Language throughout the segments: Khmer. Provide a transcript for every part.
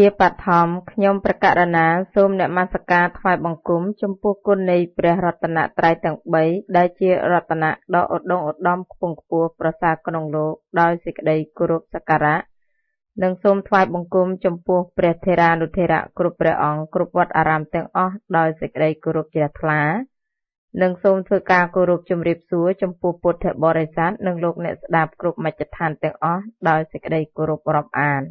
ជាបឋមខ្ញុំព្រះករុណាសូមនមស្ការថ្វាយបង្គំចំពោះគុណនៃព្រះរតនត្រ័យទាំង3ដែលជារតនៈដ៏ឧត្តុង្គឧត្តមខ្ពង់ខ្ពស់ប្រសើរក្នុងលោកដោយសេចក្តីគោរពសក្ការៈនិងសូមថ្វាយបង្គំចំពោះព្រះថេរានុថេរៈគ្រប់ព្រះអង្គគ្រប់វត្តអារាមទាំងអស់ដោយសេចក្តីគោរពជ្រះថ្លា និងសូមធ្វើការគោរពជំរាបសួរចំពោះពុទ្ធបរិស័ទនិងលោកអ្នកស្ដាប់គ្រប់មជ្ឈដ្ឋានទាំងអស់ដោយសេចក្តីគោរពរាប់អាន។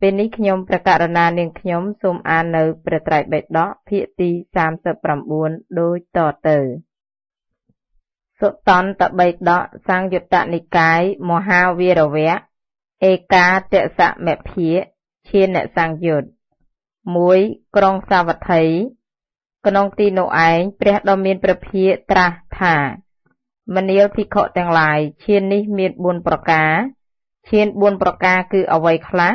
ពេលនេះខ្ញុំព្រះករុណានាងខ្ញុំសូមអាននៅព្រះត្រៃបិដកភាគទី39ដូចតទៅសុតន្តបិដកសង្យុត្តនិកាយមហាវីរវៈឯកាតសមភិយឈានសង្យុត្ត1ក្រុងសាវត្ថីក្នុងទីនោះឯងព្រះដ៏មានព្រះភិយត្រាស់ថាមនាលភិក្ខុទាំងឡាយឈាននេះមាន4ប្រការឈាន4ប្រការគឺអ្វីខ្លះ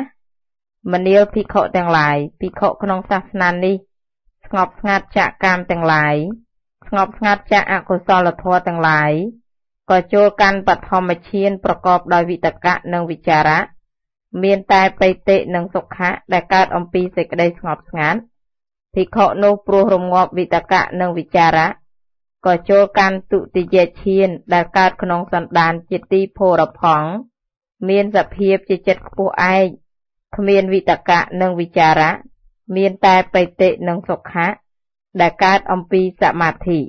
មនាលភិក្ខុទាំងឡាយភិក្ខុក្នុងសាសនានេះស្ងប់ស្ងាត់ចាកកាមទាំងឡាយស្ងប់ស្ងាត់ចាកអកុសលធម៌ទាំងឡាយក៏ចូលកាន់បឋមឈានប្រកបដោយវិតកៈនិងវិចារៈមានតែបិតិនិងសុខៈដែលកើតអំពីសេចក្តីស្ងប់ស្ងាត់ភិក្ខុនោះព្រោះរងាប់វិតកៈនិងវិចារៈក៏ចូលកាន់ទុតិយឈានដែលកើតក្នុងសន្តានជាទីភោរផង់មានសភាពជាចិត្តខ្ពស់ឯងគ្មានវិតកៈនិងវិចារៈមានតែបិតិនិងសុខៈដែលកើតអំពីសមាធិ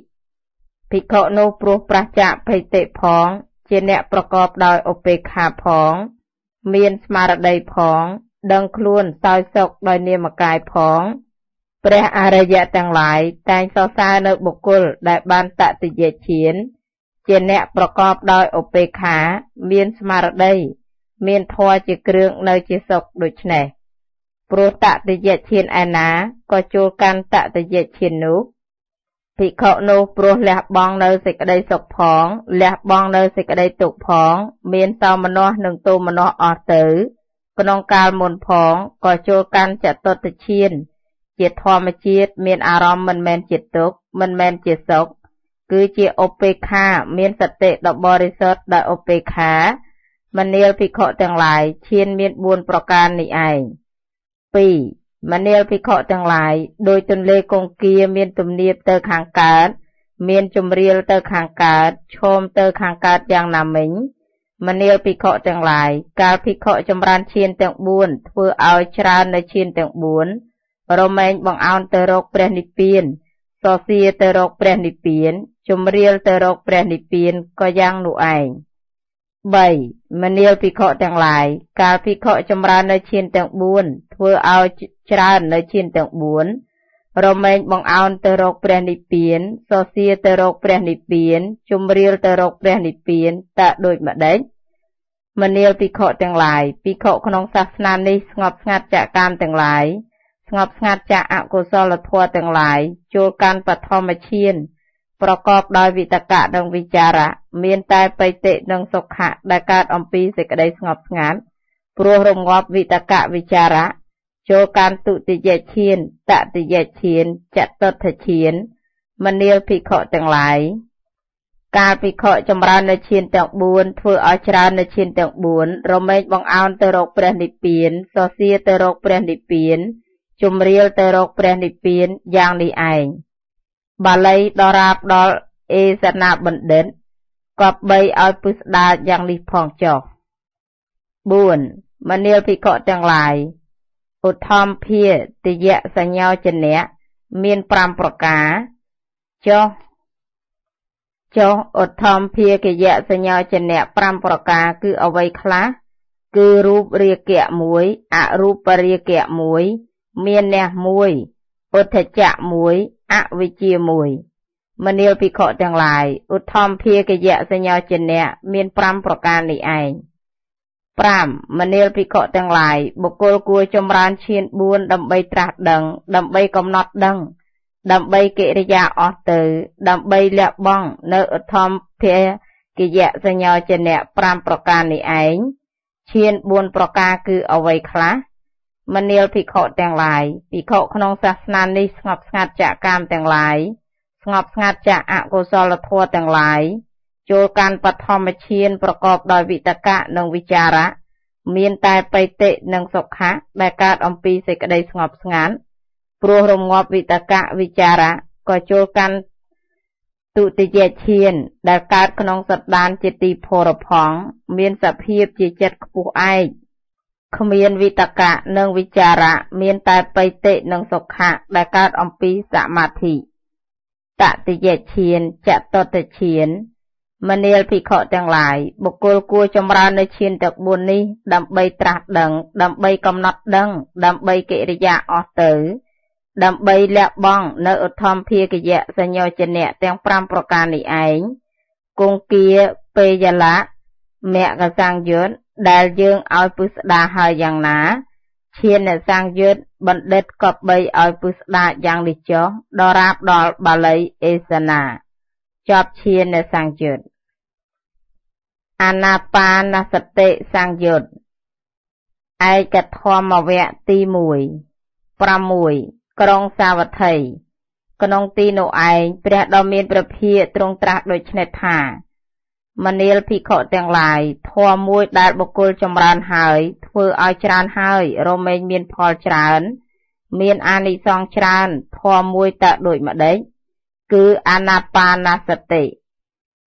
ភិក្ខុនោះព្រោះប្រះចាកបិតិផងជាអ្នកប្រកបដោយឧបេក្ខាផងមានស្មារតីផង ដឹងខ្លួនសោយសុខដោយនាមកាយផង ព្រះអរិយទាំងឡាយតែងសរសើរនៅបុគ្គលដែលបានតតិយឈានជាអ្នកប្រកបដោយឧបេក្ខាមានស្មារតីមានធម៌ជាគ្រឿងនៅជាសុខដូច្នេះព្រោះតតិយឈានឯណាក៏ចូលកាន់តតិយឈាននោះ ភិក្ខុនោះព្រោះលះបង់នៅសេចក្តីសុខផងលះបង់នៅសេចក្តីទុក្ខផង មានតមនោះនិងទោមនោះអស់ទៅក្នុងកាលមុនផងក៏ចូលកាន់ចតុតឈាន ជាធម្មជាតិមានអារម្មណ៍មិនមែនជាទុក្ខមិនមែនជាសុខគឺជាឧបេក្ខា មានសតិដ៏បរិសុទ្ធដោយឧបេក្ខាមនាលភិក្ខុទាំងឡាយឈានមាន4ប្រការនេះឯង2មនាលភិក្ខុទាំងឡាយដោយទន្លេកងគា មានទំនាបទៅខាងកើតមានជំរាលទៅខាងកើតឈោមទៅខាងកើតយ៉ាងណាមិញ មនាលភិក្ខុទាំងឡាយកាលភិក្ខុចម្រើនឈានទាំង4ធ្វើឲ្យច្រើននៅឈានទាំង4រមែងបង្អោនទៅរកព្រះនិព្វានសរសៀទៅរកព្រះនិព្វានជំរាលទៅរកព្រះនិព្វានក៏យ៉ាងនោះឯង 3. មនាលភិក្ខុទាំងឡាយកាលភិក្ខុចម្រើននៅឈានទាំង4ធ្វើឲ្យច្រើននៅឈានទាំង4រមែងបង្អោនទៅរកព្រះនិព្វានសរសៀរទៅរកព្រះនិព្វានជំរាលទៅរកព្រះនិព្វានតើដូចម្ដេចមនាលភិក្ខុទាំងឡាយភិក្ខុក្នុងសាសនានេះស្ងប់ស្ងាត់ចាកកាមទាំងឡាយស្ងប់ស្ងាត់ចាកអកុសលធម៌ទាំងឡាយចូលកាន់បឋមឈានប្រកបដោយវិតកៈនិងវិចារៈមានតែបិតិនិងសុខៈដែលកើតអំពីសេចក្តីស្ងប់ស្ងាត់ព្រោះរងាប់វិតកៈវិចារៈចូលកាន់ទុតិយឈានតតិយឈានចតុដ្ឋឈានមនាលភិក្ខុទាំងឡាយកាលភិក្ខុចម្រើននៅឈានទាំង4ធ្វើឲ្យច្រើននៅឈានទាំង4រមែងបង្អោនទៅរកព្រះនិព្វានសសៀទៅរកព្រះនិព្វានជំរាលទៅរកព្រះនិព្វានយ៉ាងនេះឯង។បាលីដរាបដល់អេសនាបណ្ឌិតគប្បីឲ្យពុស្ដាយ៉ាងនេះផងចុះ4មនាលភិក្ខុទាំងឡាយឧទ្ធមភាទយៈសញ្ញោចនៈមាន5ប្រការចុះចុះឧទ្ធមភាគយៈសញ្ញោចនៈ5ប្រការគឺអ្វីខ្លះគឺរូបរាគៈ1អរូបរាគៈ1មានអ្នក1ឧទ្ធចៈ1អវិជ្ជាមួយមនាលភិក្ខុទាំងឡាយឧទ្ធម្ភាគយៈសញ្ញោចនៈមាន5ប្រការនេះឯង5មនាលភិក្ខុទាំងឡាយបុគ្គលគួរ ចម្រើនឈាន4ដើម្បីត្រាស់ដឹង ដើម្បីកំណត់ដឹង ដើម្បីកិរិយាអស់ទៅដើម្បីលះបង់នៅឧទ្ធម្ភាគយៈសញ្ញោចនៈ5ប្រការនេះឯងឈាន4ប្រការគឺអ្វីខ្លះមនាលភិក្ខុទាំងឡាយភិក្ខុក្នុងសាសនានេះស្ងប់ស្ងាត់ចាកកាមទាំងឡាយស្ងប់ស្ងាត់ចាកអកុសលធម៌ទាំងឡាយចូលកាន់បឋមឈានប្រកបដោយវិតកៈនិងវិចារៈមានតែបិតិនិងសុខៈដែលកើតអំពីសេចក្តីស្ងប់ស្ងាត់ព្រោះរងាប់វិតកៈវិចារៈក៏ចូលកាន់ទុតិយឈាន ដែលកើតក្នុងសត្តានជាទីភរផងមានសភាពជាចិត្តខ្ពស់ឯងគ្មានវិតកៈនិងវិចារៈមានតែបិតិនិងសុខៈដែលកើតអំពីសមាធិតតិយឈានចតតឈានមនាលភិក្ខុទាំងឡាយ បុគ្គលគួរចម្រើននៅឈានទាំង4នេះដើម្បីត្រាស់ដឹង ដើម្បីកំណត់ដឹង ដើម្បីកិរិយាអស់ទៅដើម្បីលះបង់នៅឧទ្ធម្ភាគយៈសញ្ញោចនៈទាំង5ប្រការនេះឯងគង្គាពេយលៈមគ្គសង្យុត្តដែលយើងឲ្យពុស្ដាហើយយ៉ាងណាឈានអ្នកសាងយុទ្ធបណ្ឌិតក៏បីឲ្យពុស្ដាយ៉ាងនេះចុះដរាបដល់បាលីអេសនាចប់ឈានអ្នកសាងយុទ្ធអាណាបាណសតិសង្យុត្តឯកធម្មវៈទី1 6ក្រុងសាវត្ថីក្នុងទីនោះឯងព្រះដ៏មានព្រះភិយទ្រង់ត្រាស់ដូច្នេះថាមនាលភិក្ខុទាំងឡាយធម៌មួយដែលបុគ្គលចម្រើនហើយ ធ្វើឲ្យច្រើនហើយរមែងមានផលច្រើន មានអានិសងส์ច្រើនធម៌មួយតដូចម្ដេចគឺអាណាបាណាសតិ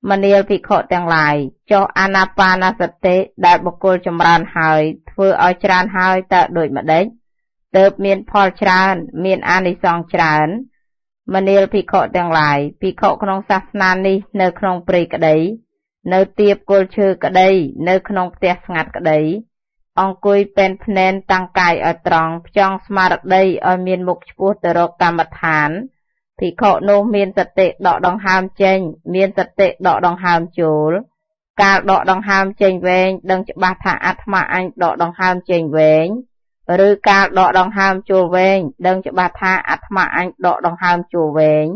មនាលភិក្ខុទាំងឡាយចុះអាណាបាណាសតិដែលបុគ្គលចម្រើនហើយ ធ្វើឲ្យច្រើនហើយតដូចម្ដេចទើបមានផលច្រើន មានអានិសងส์ច្រើនមនាលភិក្ខុទាំងឡាយភិក្ខុក្នុងសាសនានេះនៅក្នុងព្រៃក្តីនៅទៀបគល់ឈើក្តី នៅក្នុងផ្ទះស្ងាត់ក្តី អង្គុយពេនភ្នែនតាំងកាយឲ្យត្រង់ផ្ចង់ស្មារតីឲ្យមានមុខឆ្ពោះទៅរកកម្មដ្ឋានភិក្ខុនោះមានសតិដកដង្ហើមចេញមានសតិដកដង្ហើមចូលកាលដកដង្ហើមចេញវែងដឹងច្បាស់ថាអាត្មាអញដកដង្ហើមចេញវែងឬកាលដកដង្ហើមចូលវែងដឹងច្បាស់ថាអាត្មាអញដកដង្ហើមចូលវែង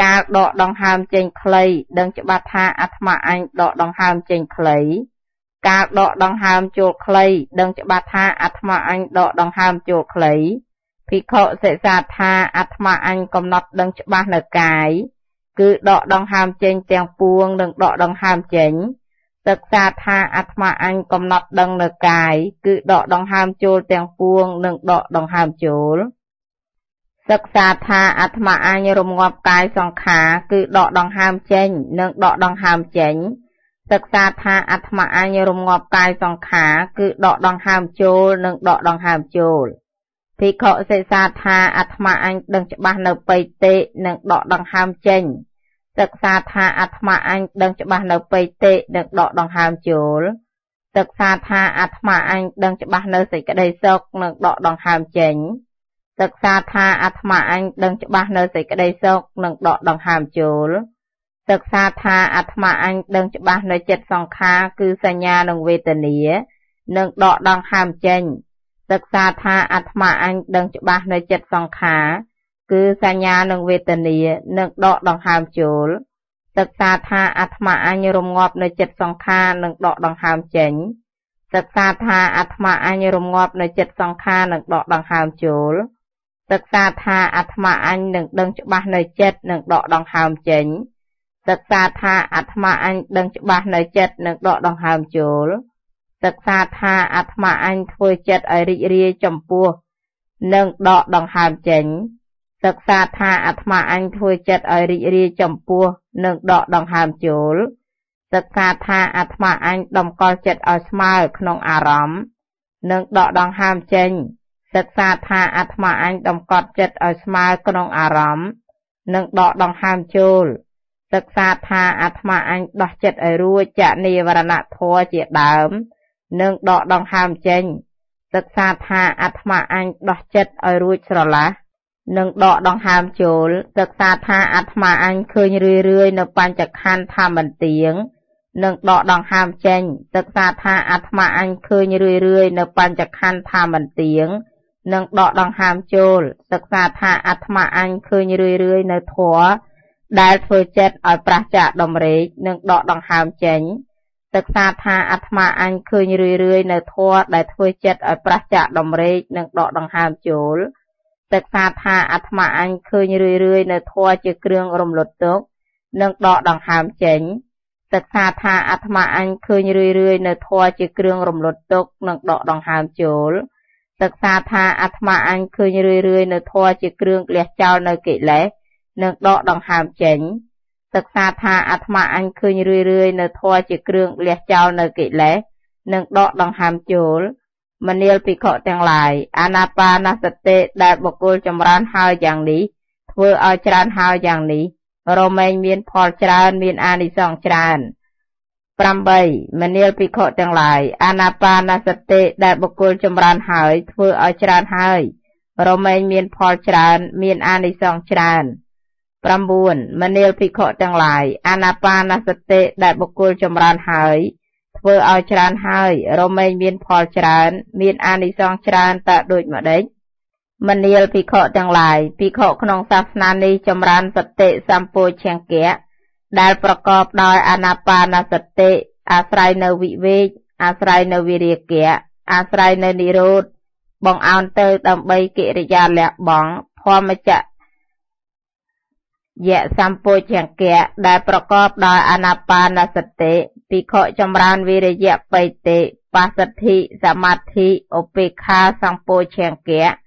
កាលដកដង្ហើមចេញខ្លីដឹងច្បាស់ថាអាត្មាអញដកដង្ហើមចេញខ្លីកាលដកដង្ហើមចូលខ្លីដឹងច្បាស់ថាអាត្មាអញដកដង្ហើមចូលខ្លីភិក្ខុសិក្សាថាអាត្មាអញកំណត់ដឹងច្បាស់នៅកាយគឺដកដង្ហើមចេញទាំងពួងនិងដកដង្ហើមចេញសិក្សាថាអាត្មាអញកំណត់ដឹងនៅកាយគឺដកដង្ហើមចូលទាំងពួងនិងដកដង្ហើមចូលសិក្សាថាអាត្មាអញរងាប់កាយសង្ខារគឺដកដង្ហើមចេញ និងដកដង្ហើមចេញសិក្សាថាអាត្មាអញរងាប់កាយសង្ខារគឺដកដង្ហើមចូល និងដកដង្ហើមចូលភិក្ខុសិក្សាថាអាត្មាអញដឹងច្បាស់នៅបេតិនិងដកដង្ហើមចេញសិក្សាថាអាត្មាអញដឹងច្បាស់នៅបេតិនិងដកដង្ហើមចូលសិក្សាថាអាត្មាអញដឹងច្បាស់នៅសេចក្តីសុខនិងដកដង្ហើមចេញសិក្សាថាអាត្មាអញដឹងច្បាស់នៅសេចក្តីសុខនិងដកដង្ហើមចូលសិក្សាថាអាត្មាអញដឹងច្បាស់នៅចិត្តសង្ខារគឺសញ្ញានិងវេទនានិងដកដង្ហើមចេញសិក្សាថាអាត្មាអញដឹងច្បាស់នៅចិត្តសង្ខារគឺសញ្ញានិងវេទនានិងដកដង្ហើមចូលសិក្សាថាអាត្មាអញរងាប់ នៅចិត្តសង្ខារនិងដកដង្ហើមចេញសិក្សាថាអាត្មាអញរងាប់នៅចិត្តសង្ខារនិងដកដង្ហើមចូលសិក្សាថាអាត្មាអញនឹងដឹងច្បាស់នៅចិត្តនិងដកដង្ហើមចេញសិក្សាថាអាត្មាអញដឹងច្បាស់នៅចិត្តនិងដកដង្ហើមចូលសិក្សាថាអាត្មាអញធ្វើចិត្តឲ្យរីករាយចំពោះនិងដកដង្ហើមចេញសិក្សាថាអាត្មាអញធ្វើចិត្តឲ្យរីករាយចំពោះនិងដកដង្ហើមចូលសិក្សាថាអាត្មាអញតម្កល់ចិត្តឲ្យស្មើក្នុងអារម្មណ៍និងដកដង្ហើមចេញសិក្សាថាអាត្មាអញតម្កត់ចិត្តឲ្យស្មើក្នុងអារម្មណ៍និងដកដង្ហើមចូលសិក្សាថាអាត្មាអញដោះចិត្តឲ្យរួចចនិវរណធម៌ជាដើមនិងដកដង្ហើមចេញសិក្សាថាអាត្មាអញដោះចិត្តឲ្យរួចស្រឡះនិងដកដង្ហើមចូលសិក្សាថាអាត្មាអញឃើញរឿយរឿយនៅបញ្ចខណ្ឌថាមិនទៀងនិងដកដង្ហើមចេញសិក្សាថាអាត្មាអញឃើញរឿយរឿយនៅបញ្ចខណ្ឌថាមិនទៀងនិងដកដង្ហើមចូល សិក្សាថាអាត្មាអញឃើញរឿយរឿយនៅធัวដែលធ្វើចិត្តឲ្យប្រះចាកដំរេកនិងដកដង្ហើមចេញសិក្សាថាអាត្មាអញឃើញរឿយរឿយនៅធัวដែលធ្វើចិត្តឲ្យប្រះចាកដំរេកនិងដកដង្ហើមចូលសិក្សាថាអាត្មាអញឃើញរឿយរឿយនៅធัวជាគ្រឿងរំលត់ទុកនិងដកដង្ហើមចេញសិក្សាថាអាត្មាអញឃើញរឿយរឿយនៅធัวជាគ្រឿងរំលត់ទុកនិងដកដង្ហើមចូលសិក្សាថាអាត្មាអញឃើញរឿយរឿយនៅធัวជាគ្រឿងលះចោលនៅកិលេសនិងដកដង្ហើមចេញសិក្សាថាអាត្មាអញឃើញរឿយរឿយនៅធัวជាគ្រឿងលះចោលនៅកិលេសនិងដកដង្ហើមចូលមនាលភិក្ខុទាំងឡាយអានាបានាសតិដែលបុគ្គលចម្រើនហើយយ៉ាងនេះ ធ្វើឲ្យច្រើនហើយយ៉ាងនេះរមែងមានផលច្រើនមានអានិសង្សច្រើន8មនាលភិក្ខុទាំងឡាយអាណាបាណសតិដែលបុគ្គលចម្រើនហើយធ្វើឲ្យច្រើនហើយ រមែងមានផលច្រើន មានអានិសង្សច្រើន9មនាលភិក្ខុទាំងឡាយ អាណាបាណសតិដែលបុគ្គលចម្រើនហើយ ធ្វើឲ្យច្រើនហើយ រមែងមានផលច្រើន មានអានិសង្សច្រើនតើដូចម្ដេចមនាលភិក្ខុទាំងឡាយភិក្ខុក្នុងសាសនានេះចម្រើនសតិសម្ពោឆង្គៈដែលប្រកបដោយ អាណាបាណសតិអាស្រ័យនៅវិវេកអាស្រ័យនៅវិរិយៈអាស្រ័យនៅនិរោធបងអោនទៅដើម្បីកិរិយាលះបង់ធម្មចៈយៈសម្ពោជង្គៈដែលប្រកបដោយអាណាបាណសតិភិក្ខុចម្រើនវិរិយៈបៃតិបសទ្ធិសមាធិឧបេក្ខាសម្ពោជង្គៈ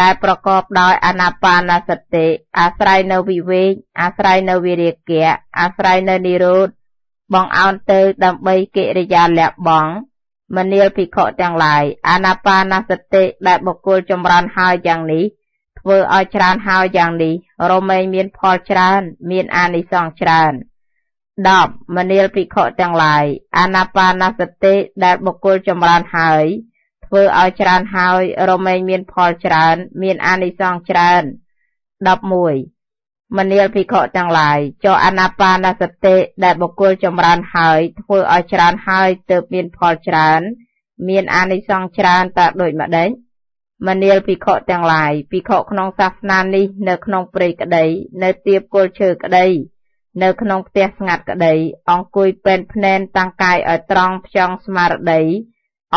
ដែលប្រកបដោយអាណាបាណសតិអាស្រ័យនៅវិវេកអាស្រ័យនៅវិរិយៈអាស្រ័យនៅនិរោធបងអោនទៅដើម្បីកិរិយាលះបងមនាលភិក្ខុទាំងឡាយ អាណាបាណសតិដែលបុគ្គលចម្រើនហើយយ៉ាងនេះធ្វើឲ្យច្រើនហើយយ៉ាងនេះ រមែងមានផលច្រើនមានអានិសង្សច្រើន10មនាលភិក្ខុទាំងឡាយអាណាបាណសតិដែលបុគ្គលចម្រើនហើយធ្វើឲ្យច្រើនហើយរមែងមានផលច្រើនមានអានិសង្សច្រើន11មនាលភិក្ខុទាំងឡាយចុះអាណាបាណសតិដែលបុគ្គលចម្រើនហើយ ធ្វើឲ្យច្រើនហើយទើបមានផលច្រើនមានអានិសង្សច្រើនតើដូចម្ដេចមនាលភិក្ខុទាំងឡាយភិក្ខុក្នុងសាសនានេះនៅក្នុងព្រៃក្តី នៅទៀបគល់ឈើក្តីនៅក្នុងផ្ទះស្ងាត់ក្តីអង្គុយពេនភ្នែនតាំងកាយឲ្យត្រង់ផ្ចង់ស្មារតី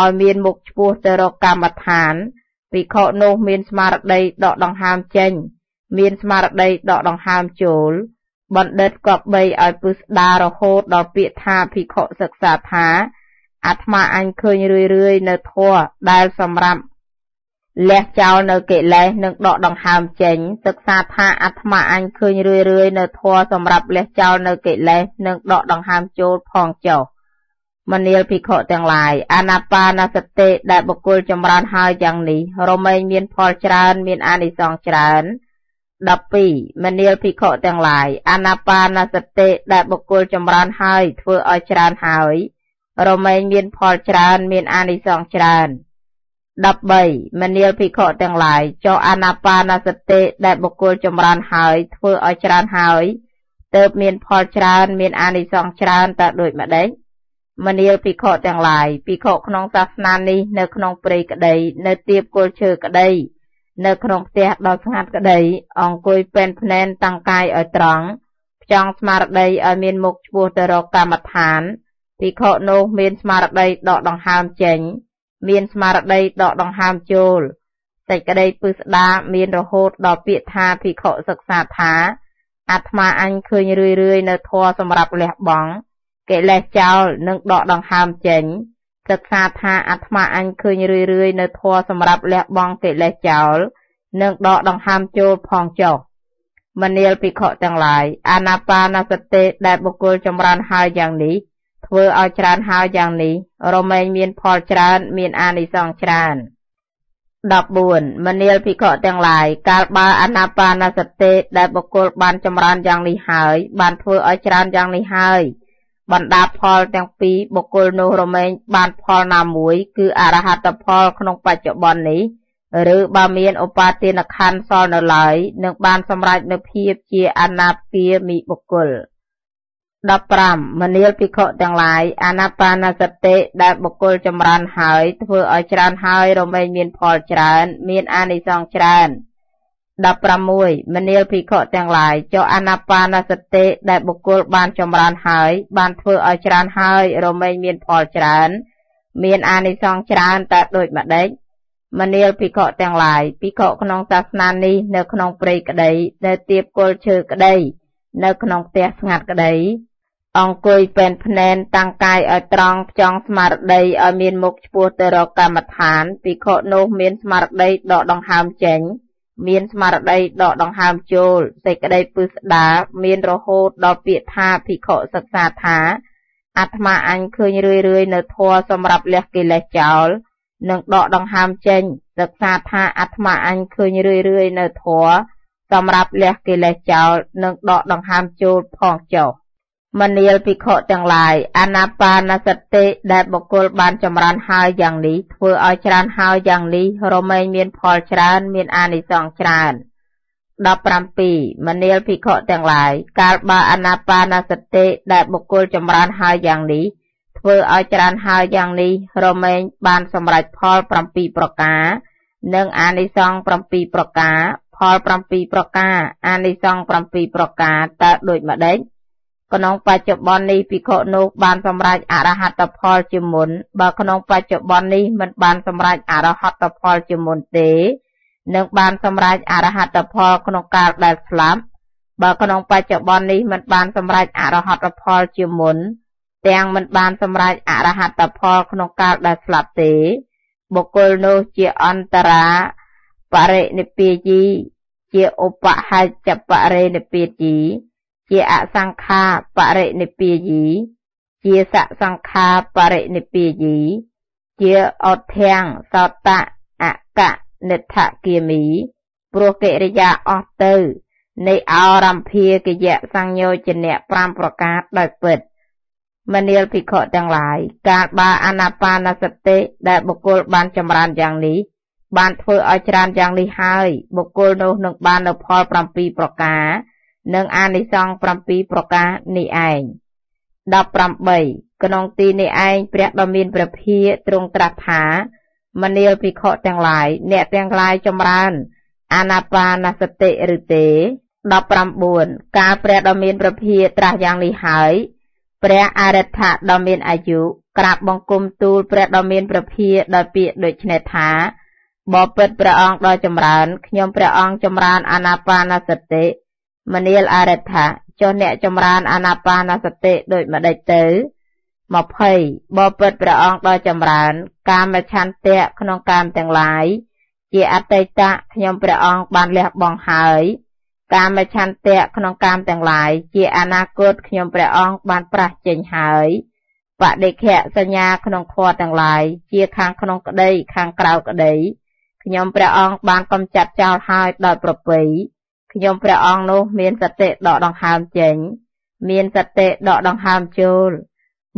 ឲ្យមានមុខឆ្ពោះទៅរកកម្មដ្ឋានភិក្ខុនោះមានស្មារតីដកដង្ហើមចេញមានស្មារតីដកដង្ហើមចូលបណ្ឌិតក៏បីឲ្យពឹស្ដាររហូតដល់ពាក្យថាភិក្ខុសិក្សាថាអាត្មាអញឃើញរឿយរឿយនៅធัวដែលសម្រាប់លះចោលនៅកិលេសនិងដកដង្ហើមចេញសិក្សាថាអាត្មាអញឃើញរឿយរឿយនៅធัวសម្រាប់លះចោលនៅកិលេសនិងដកដង្ហើមចូលផងចុះមនាលភិក្ខុទាំងឡាយអនាបាណសតិដែលបុគ្គលចម្រើនហើយយ៉ាងនេះរមែងមានផលច្រើន មានអានិសង្សច្រើន12មនាលភិក្ខុទាំងឡាយអនាបាណសតិដែលបុគ្គលចម្រើនហើយធ្វើឲ្យច្រើនហើយរមែងមានផលច្រើនមានអានិសង្សច្រើន13មនាលភិក្ខុទាំងឡាយចោអនាបាណសតិដែលបុគ្គលចម្រើនហើយធ្វើឲ្យច្រើនហើយទើបមានផលច្រើនមានអានិសង្សច្រើនតើដូចម្ដេចមនាលភិក្ខុទាំងឡាយភិក្ខុក្នុងសាសនានេះនៅក្នុង ព្រៃក្តី នៅទៀបគល់ឈើក្តី នៅ ក្នុងផ្ទះដ៏ស្ងាត់ក្តី អង្គុយពេនភ្នែនតាំងកាយឲ្យត្រង់ផ្ចង់ស្មារតីឲ្យមាន មុខឆ្ពោះទៅរកកម្មដ្ឋានភិក្ខុនោះមានស្មារតីដកដង្ហើមចេញ មានស្មារតីដកដង្ហើមចូលសេចក្តីពឹស្ដាមានរហូតដល់ពាក្យថាភិក្ខុសិក្សាថា អាត្មាអញឃើញរឿយរឿយនៅធัวសម្រាប់លះបង់កិលេសចោលនិងដកដង្ហើមចេញសិក្សាថាអាត្មាអញឃើញរឿយរឿយនៅធัวសម្រាប់លះបង់កិលេសចោលនិងដកដង្ហើមចូលផងចុះមនាលភិក្ខុទាំងឡាយអាណាបាណសតិដែលបុគ្គលចម្រើនហើយយ៉ាងនេះធ្វើឲ្យច្រើនហើយយ៉ាងនេះ រមែងមានផលច្រើន មានអានិសង្សច្រើន14មនាលភិក្ខុទាំងឡាយកាលបើអាណាបាណសតិដែលបុគ្គលបានចម្រើនយ៉ាងនេះហើយបានធ្វើឲ្យច្រើនយ៉ាងនេះហើយបណ្ដាផលទាំងពីរបុគ្គលនោះរមែងបានផលណាមួយគឺអរហត្តផលក្នុងបច្ចុប្បន្ននេះឬបើមានឧបាទានខណ្ឌសល់នៅឡើយនឹងបានសម្រេចនូវភាពជាអនាគាមីបុគ្គល15មនាលភិក្ខុទាំងឡាយអានាបានាសតិដែលបុគ្គលចម្រើនហើយធ្វើឲ្យច្រើនហើយរមែងមានផលច្រើនមានអានិសង្សច្រើន 16. មនាលភិក្ខុទាំងឡាយចុះអាណាបាណសតិដែលបុគ្គលបានចម្រើនហើយ បានធ្វើឲ្យច្រើនហើយរមែងមានផលច្រើនមានអានិសង្សច្រើនតែដូចម្ដេចមនាលភិក្ខុទាំងឡាយភិក្ខុក្នុងសាសនានេះនៅក្នុងព្រៃក្តី នៅទៀបគល់ឈើក្តី នៅក្នុងផ្ទះស្ងាត់ក្តីអង្គុយពេនភ្នែនតាំងកាយឲ្យត្រង់ផ្ចង់ស្មារតីឲ្យមានមុខឆ្ពោះទៅរកកម្មដ្ឋានភិក្ខុនោះមានស្មារតីដកដង្ហើមចេញមានស្មារតីដកដង្ហើមចូល សេចក្តីពិស្ដាមានរហូតដល់ពាក្យថាភិក្ខុសិក្សាថាអាត្មាអញឃើញរឿយរឿយនៅធัวសម្រាប់លះកិលេសចោល និងដកដង្ហើមចេញ សិក្សាថាអាត្មាអញឃើញរឿយរឿយនៅធัวសម្រាប់លះកិលេសចោលនិងដកដង្ហើមចូលផងចុះមនាលភិក្ខុទាំងឡាយអនាបាណសតិដែលបុគ្គលបានចម្រើនហើយយ៉ាងនេះធ្វើឲ្យច្រើនហើយយ៉ាងនេះ រមែងមានផលច្រើន មានអានិសង្សច្រើន17មនាលភិក្ខុទាំងឡាយកាលបើអនាបាណសតិដែលបុគ្គលចម្រើនហើយយ៉ាងនេះធ្វើឲ្យច្រើនហើយយ៉ាងនេះរមែងបានសម្រេចផល7ប្រការ និងអានិសង្ស7ប្រការ ផល7ប្រការអានិសង្ស7ប្រការតើដូចម្តេចក្នុងបច្ចុប្បន្ននេះភិក្ខុនោះបានសម្រេចអរហត្តផលជាមុនបើក្នុងបច្ចុប្បន្ននេះមិនបានសម្រេចអរហត្តផលជាមុនទេនឹងបានសម្រេចអរហត្តផលក្នុងកាលដែលស្លាប់បើក្នុងបច្ចុប្បន្ននេះ មិនបានសម្រេចអរហត្តផលជាមុន ទាំងមិនបានសម្រេចអរហត្តផលក្នុងកាលដែលស្លាប់ទេបុគ្គលនោះជាអន្តរាបរិនិព្វាយីជាឧបហច្ចបរិនិព្វាយីជាអសង្ខាបរិនិព្វាយីជាសសង្ខាបរិនិព្វាយីជាអត់ធាំងសតៈអកនិដ្ឋគាមី ព្រោះកិរិយាអស់ទៅនៃអរម្ភាគយៈសញ្ញោចនៈ5ប្រការដោយពិតមនាលភិក្ខុទាំងឡាយការបាអានាបាណសតិដែលបុគ្គលបានចម្រើនយ៉ាងនេះបានធ្វើឲ្យច្រើនយ៉ាងនេះហើយបុគ្គលនោះនឹងបាននៅផល7ប្រការនិងអានិសង្ស7ប្រការនេះឯង18ក្នុងទីនេះឯងព្រះដ៏មានព្រះភាកទ្រង់ត្រាស់ថាមនាលភិក្ខុទាំងឡាយអ្នកទាំងឡាយចម្រើន អាណាបាណសតិឬទេ19កាលព្រះដ៏មានព្រះភាកត្រាស់យ៉ាងនេះហើយព្រះអរិទ្ធដ៏មានអាយុក្រាបបង្គំទូល ព្រះដ៏មានព្រះភាកដោយពាក្យដូចនេះថាបបិទ្ធព្រះអង្គដ៏ចម្រើនខ្ញុំព្រះអង្គចម្រើនអាណាបាណសតិមនាលអរិដ្ឋៈចុះអ្នកចម្រើនអាណាបាណសតិដូចម្ដេចទៅ20បពិតព្រះអង្គដ៏ចម្រើន កាមឆន្ទៈក្នុងកាមទាំងឡាយជាអតីតៈខ្ញុំព្រះអង្គបានលះបង់ហើយ កាមឆន្ទៈក្នុងកាមទាំងឡាយជាអនាគតខ្ញុំព្រះអង្គបានប្រះចេញហើយបដិខៈសញ្ញាក្នុងធម៌ទាំងឡាយជាខាងក្នុងក្តី ខាងក្រៅក្តីខ្ញុំព្រះអង្គបានកំចាត់ចោលហើយដោយប្រពៃខ្ញុំព្រះអង្គនោះ មានសតិដកដង្ហើមចេញមានសតិដកដង្ហើមចូល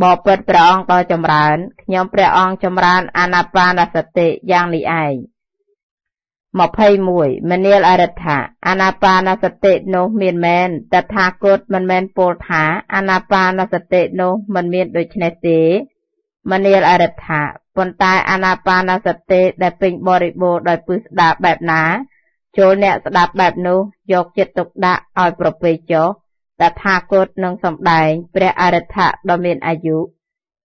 បបិទ្ធព្រះអង្គក៏ចម្រើនខ្ញុំព្រះអង្គចម្រើន អាណាបាណសតិយ៉ាងនេះឯង21មនាលអរិដ្ឋាអាណាបាណសតិនោះ មានមែន តថាគតមិនមែនពោលថា អាណាបាណសតិនោះ មិនមានដូចនេះទេមនាលអរិដ្ឋាប៉ុន្តែ អាណាបាណសតិដែលពេញបរិបូរដោយពឹសស្ដាបបែបណាចូលអ្នកស្ដាប់បែបនោះយកចិត្តទុកដាក់ឲ្យប្រពៃចោតថាគតនឹងសម្ដែងព្រះអរិទ្ធដ៏មានអាយុ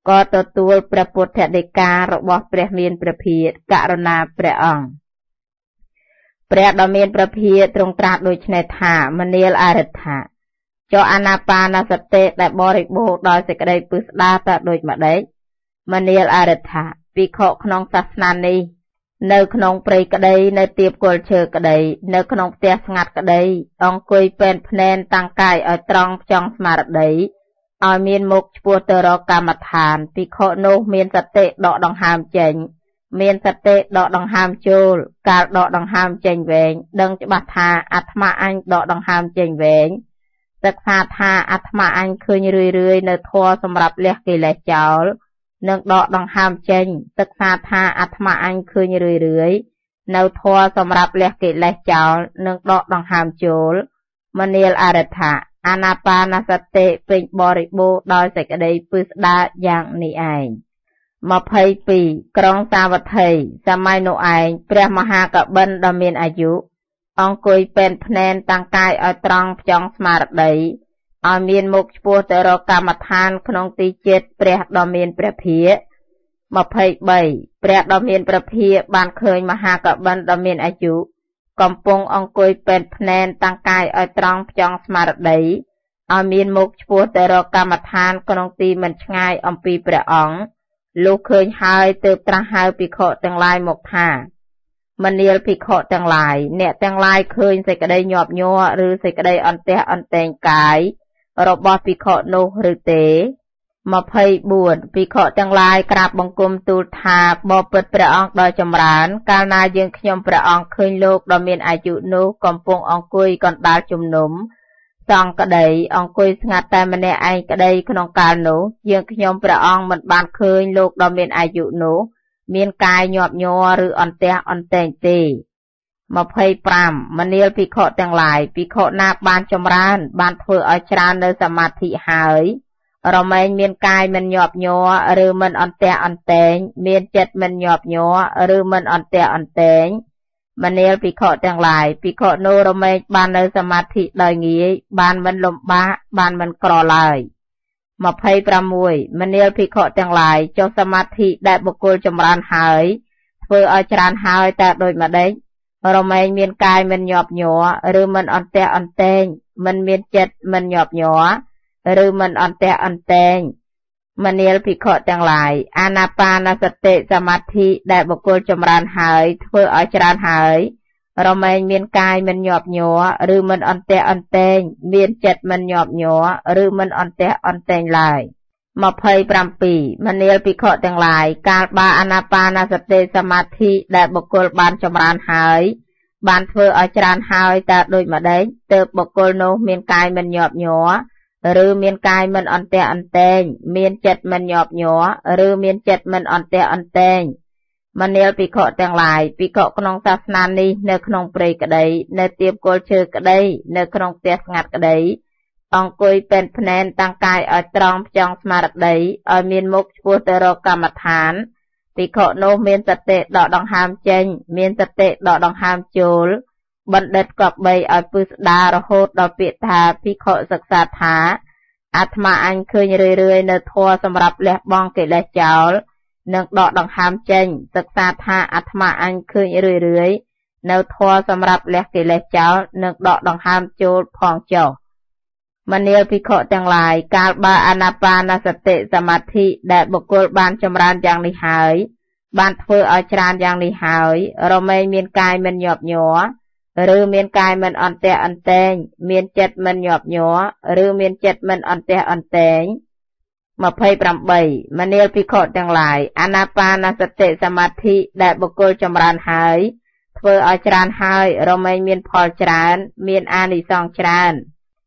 ក៏ទទួលព្រះពុទ្ធដីការបស់ព្រះមានព្រះភិក្ខករុណាព្រះអង្គព្រះដ៏មានព្រះភិក្ខទ្រង់ត្រាស់ដូច្នេះថា មនាលអរិទ្ធចោអាណាបាណសតិដែលបរិបូរដោយសេចក្តីពិស្ដាតើដូចម្ដេចមនាលអរិទ្ធភិក្ខុក្នុងសាសនានេះនៅក្នុងព្រៃក្ដីនៅទៀបគល់ឈើក្ដីនៅក្នុងផ្ទះស្ងាត់ក្ដីអង្គុយពេនភ្នែនតាំងកាយឲ្យត្រង់ផ្ចង់ស្មារតីឲ្យមានមុខឆ្ពោះទៅរកកម្មដ្ឋានភិក្ខុនោះមានសតិដកដង្ហើមចេញមានសតិដកដង្ហើមចូលកាលដកដង្ហើមចេញវែងដឹងច្បាស់ថាអាត្មាអញដកដង្ហើមចេញវែងសិក្សាថាអាត្មាអញឃើញរឿយរឿយនៅធัวសម្រាប់លះកិលេសចោលនិងដកដង្ហើមចេញសិក្សាថាអាត្មាអញឃើញរឿយរឿយនៅធัวសម្រាប់លះកិលេសចោលនិងដកដង្ហើមចូល មនាលអរិដ្ឋៈអាណាបាណាសតិពេញបរិបូរដោយសេចក្តីពឹស្ដាយ៉ាងនេះឯង22ក្រុងសាវត្ថីសម័យនោះឯងព្រះមហាកបិនដ៏មានអាយុអង្គុយពេនភ្នែនតាំងកាយឲ្យត្រង់ផ្ចង់ស្មារតីឲ្យមានមុខឆ្ពោះទៅរកកម្មដ្ឋានក្នុងទីចិត្តព្រះដ៏មានព្រះភិក្ខ23ព្រះដ៏មានព្រះភិក្ខបានឃើញមហាកបិនដ៏មានអាយុកំពុងអង្គុយពេតភ្នែនតាំងកាយឲ្យត្រង់ផ្ចង់ស្មារតីឲ្យមានមុខឆ្ពោះទៅរកកម្មដ្ឋាន ក្នុងទីមិនឆ្ងាយអំពីព្រះអង្គលុះឃើញហើយទើបត្រាស់ហៅភិក្ខុទាំងឡាយមកថាមនាលភិក្ខុទាំងឡាយអ្នកទាំងឡាយឃើញសេចក្តីញាប់ញ័រឬសេចក្តីអន្ទះអន្ទែងកាយរបស់ភិក្ខុនោះឬទេ24ភិក្ខុទាំងឡាយក្រាបបង្គំទូលថាបបិទ្ធព្រះអង្គដ៏ចម្រើនកាលណាយើងខ្ញុំព្រះអង្គឃើញលោកដ៏មានអាយុនោះកំពុងអង្គុយកណ្ដាលជំនុំសង្ក្ដីអង្គុយស្ងាត់តែម្នាក់ឯងក្ដីក្នុងកាលនោះយើងខ្ញុំព្រះអង្គមិនបានឃើញលោកដ៏មានអាយុនោះ មានកាយញាប់ញ័រឬអន្ទះអន្ទែងទេ 25. មនាលភិក្ខុទាំងឡាយភិក្ខុណាបានចម្រើន បានធ្វើឲ្យច្រើននៅសមាធិហើយ រមែងមានកាយមិនញាប់ញ័រឬមិនអន្ទះអន្ទែងមានចិត្តមិនញាប់ញ័រឬមិនអន្ទះអន្ទែងមនាលភិក្ខុទាំងឡាយភិក្ខុនោះរមែងបាននៅសមាធិដោយងាយបានមិនលំបាកបានមិនក្រឡើយ26មនាលភិក្ខុទាំងឡាយចុះសមាធិដែលបុគ្គលចម្រើនហើយធ្វើឲ្យច្រើនហើយតែដូចម្ដេចរមែងមានកាយមិនញាប់ញ័រឬមិនអន្ទះអន្ទែងមិនមានចិត្តមិនញាប់ញ័រឬមិនអន្ទះអន្ទែងមនាលភិក្ខុទាំងឡាយអាណាបាណសតិសមាធិដែលបុគ្គលចម្រើនហើយធ្វើឲ្យច្រើនហើយរមែងមានកាយមិនញាប់ញ័រឬមិនអន្ទះអន្ទែងមានចិត្តមិនញាប់ញ័រឬមិនអន្ទះអន្ទែងឡើយ។27មនាលភិក្ខុទាំងឡាយកាលបើអានាបានាសតិសមាធិដែលបុគ្គលបានចម្រើនហើយបានធ្វើឲ្យច្រើនហើយតើដូចម្ដេចទើបបុគ្គលនោះមានកាយមិនញាប់ញ័រឬមានកាយមិនអន្ទះអន្ទែងមានចិត្តមិនញាប់ញ័រឬមានចិត្តមិនអន្ទះអន្ទែងមនាលភិក្ខុទាំងឡាយភិក្ខុក្នុងសាសនានេះនៅក្នុងព្រៃក្តីនៅទៀបគល់ឈើក្តី នៅក្នុងផ្ទះស្ងាត់ក្តីអង្គុយពេនភ្នែនតាំងកាយឲ្យត្រង់ផ្ចង់ស្មារតីឲ្យមានមុខឆ្ពោះទៅរកកម្មដ្ឋានភិក្ខុនោះមានសតិដកដង្ហើមចេញមានសតិដកដង្ហើមចូលបណ្ឌិតក៏បីឲ្យពឹស្ដាររហូតដល់ពាក្យថាភិក្ខុសិក្សាថាអាត្មាអញឃើញរឿយរឿយនៅធัวសម្រាប់លះបង់កិលេសចោលនិងដកដង្ហើមចេញសិក្សាថាអាត្មាអញឃើញរឿយរឿយនៅធัวសម្រាប់លះកិលេសចោលនិងដកដង្ហើមចូលផងចុះមនាលភិក្ខុទាំងឡាយកាលបើអនាបាណសតិសមាធិដែលបុគ្គលបានចម្រើនយ៉ាងនេះហើយ បានធ្វើឲ្យច្រើនយ៉ាងនេះហើយ រមែងមានកាយមិនញាប់ញ័រឬមានកាយមិនអន្ទះអន្ទែងមានចិត្តមិនញាប់ញ័រឬមានចិត្តមិនអន្ទះអន្ទែង28មនាលភិក្ខុទាំងឡាយអនាបាណសតិសមាធិដែលបុគ្គលចម្រើនហើយធ្វើឲ្យច្រើនហើយរមែងមានផលច្រើន មានអានិសង្សច្រើន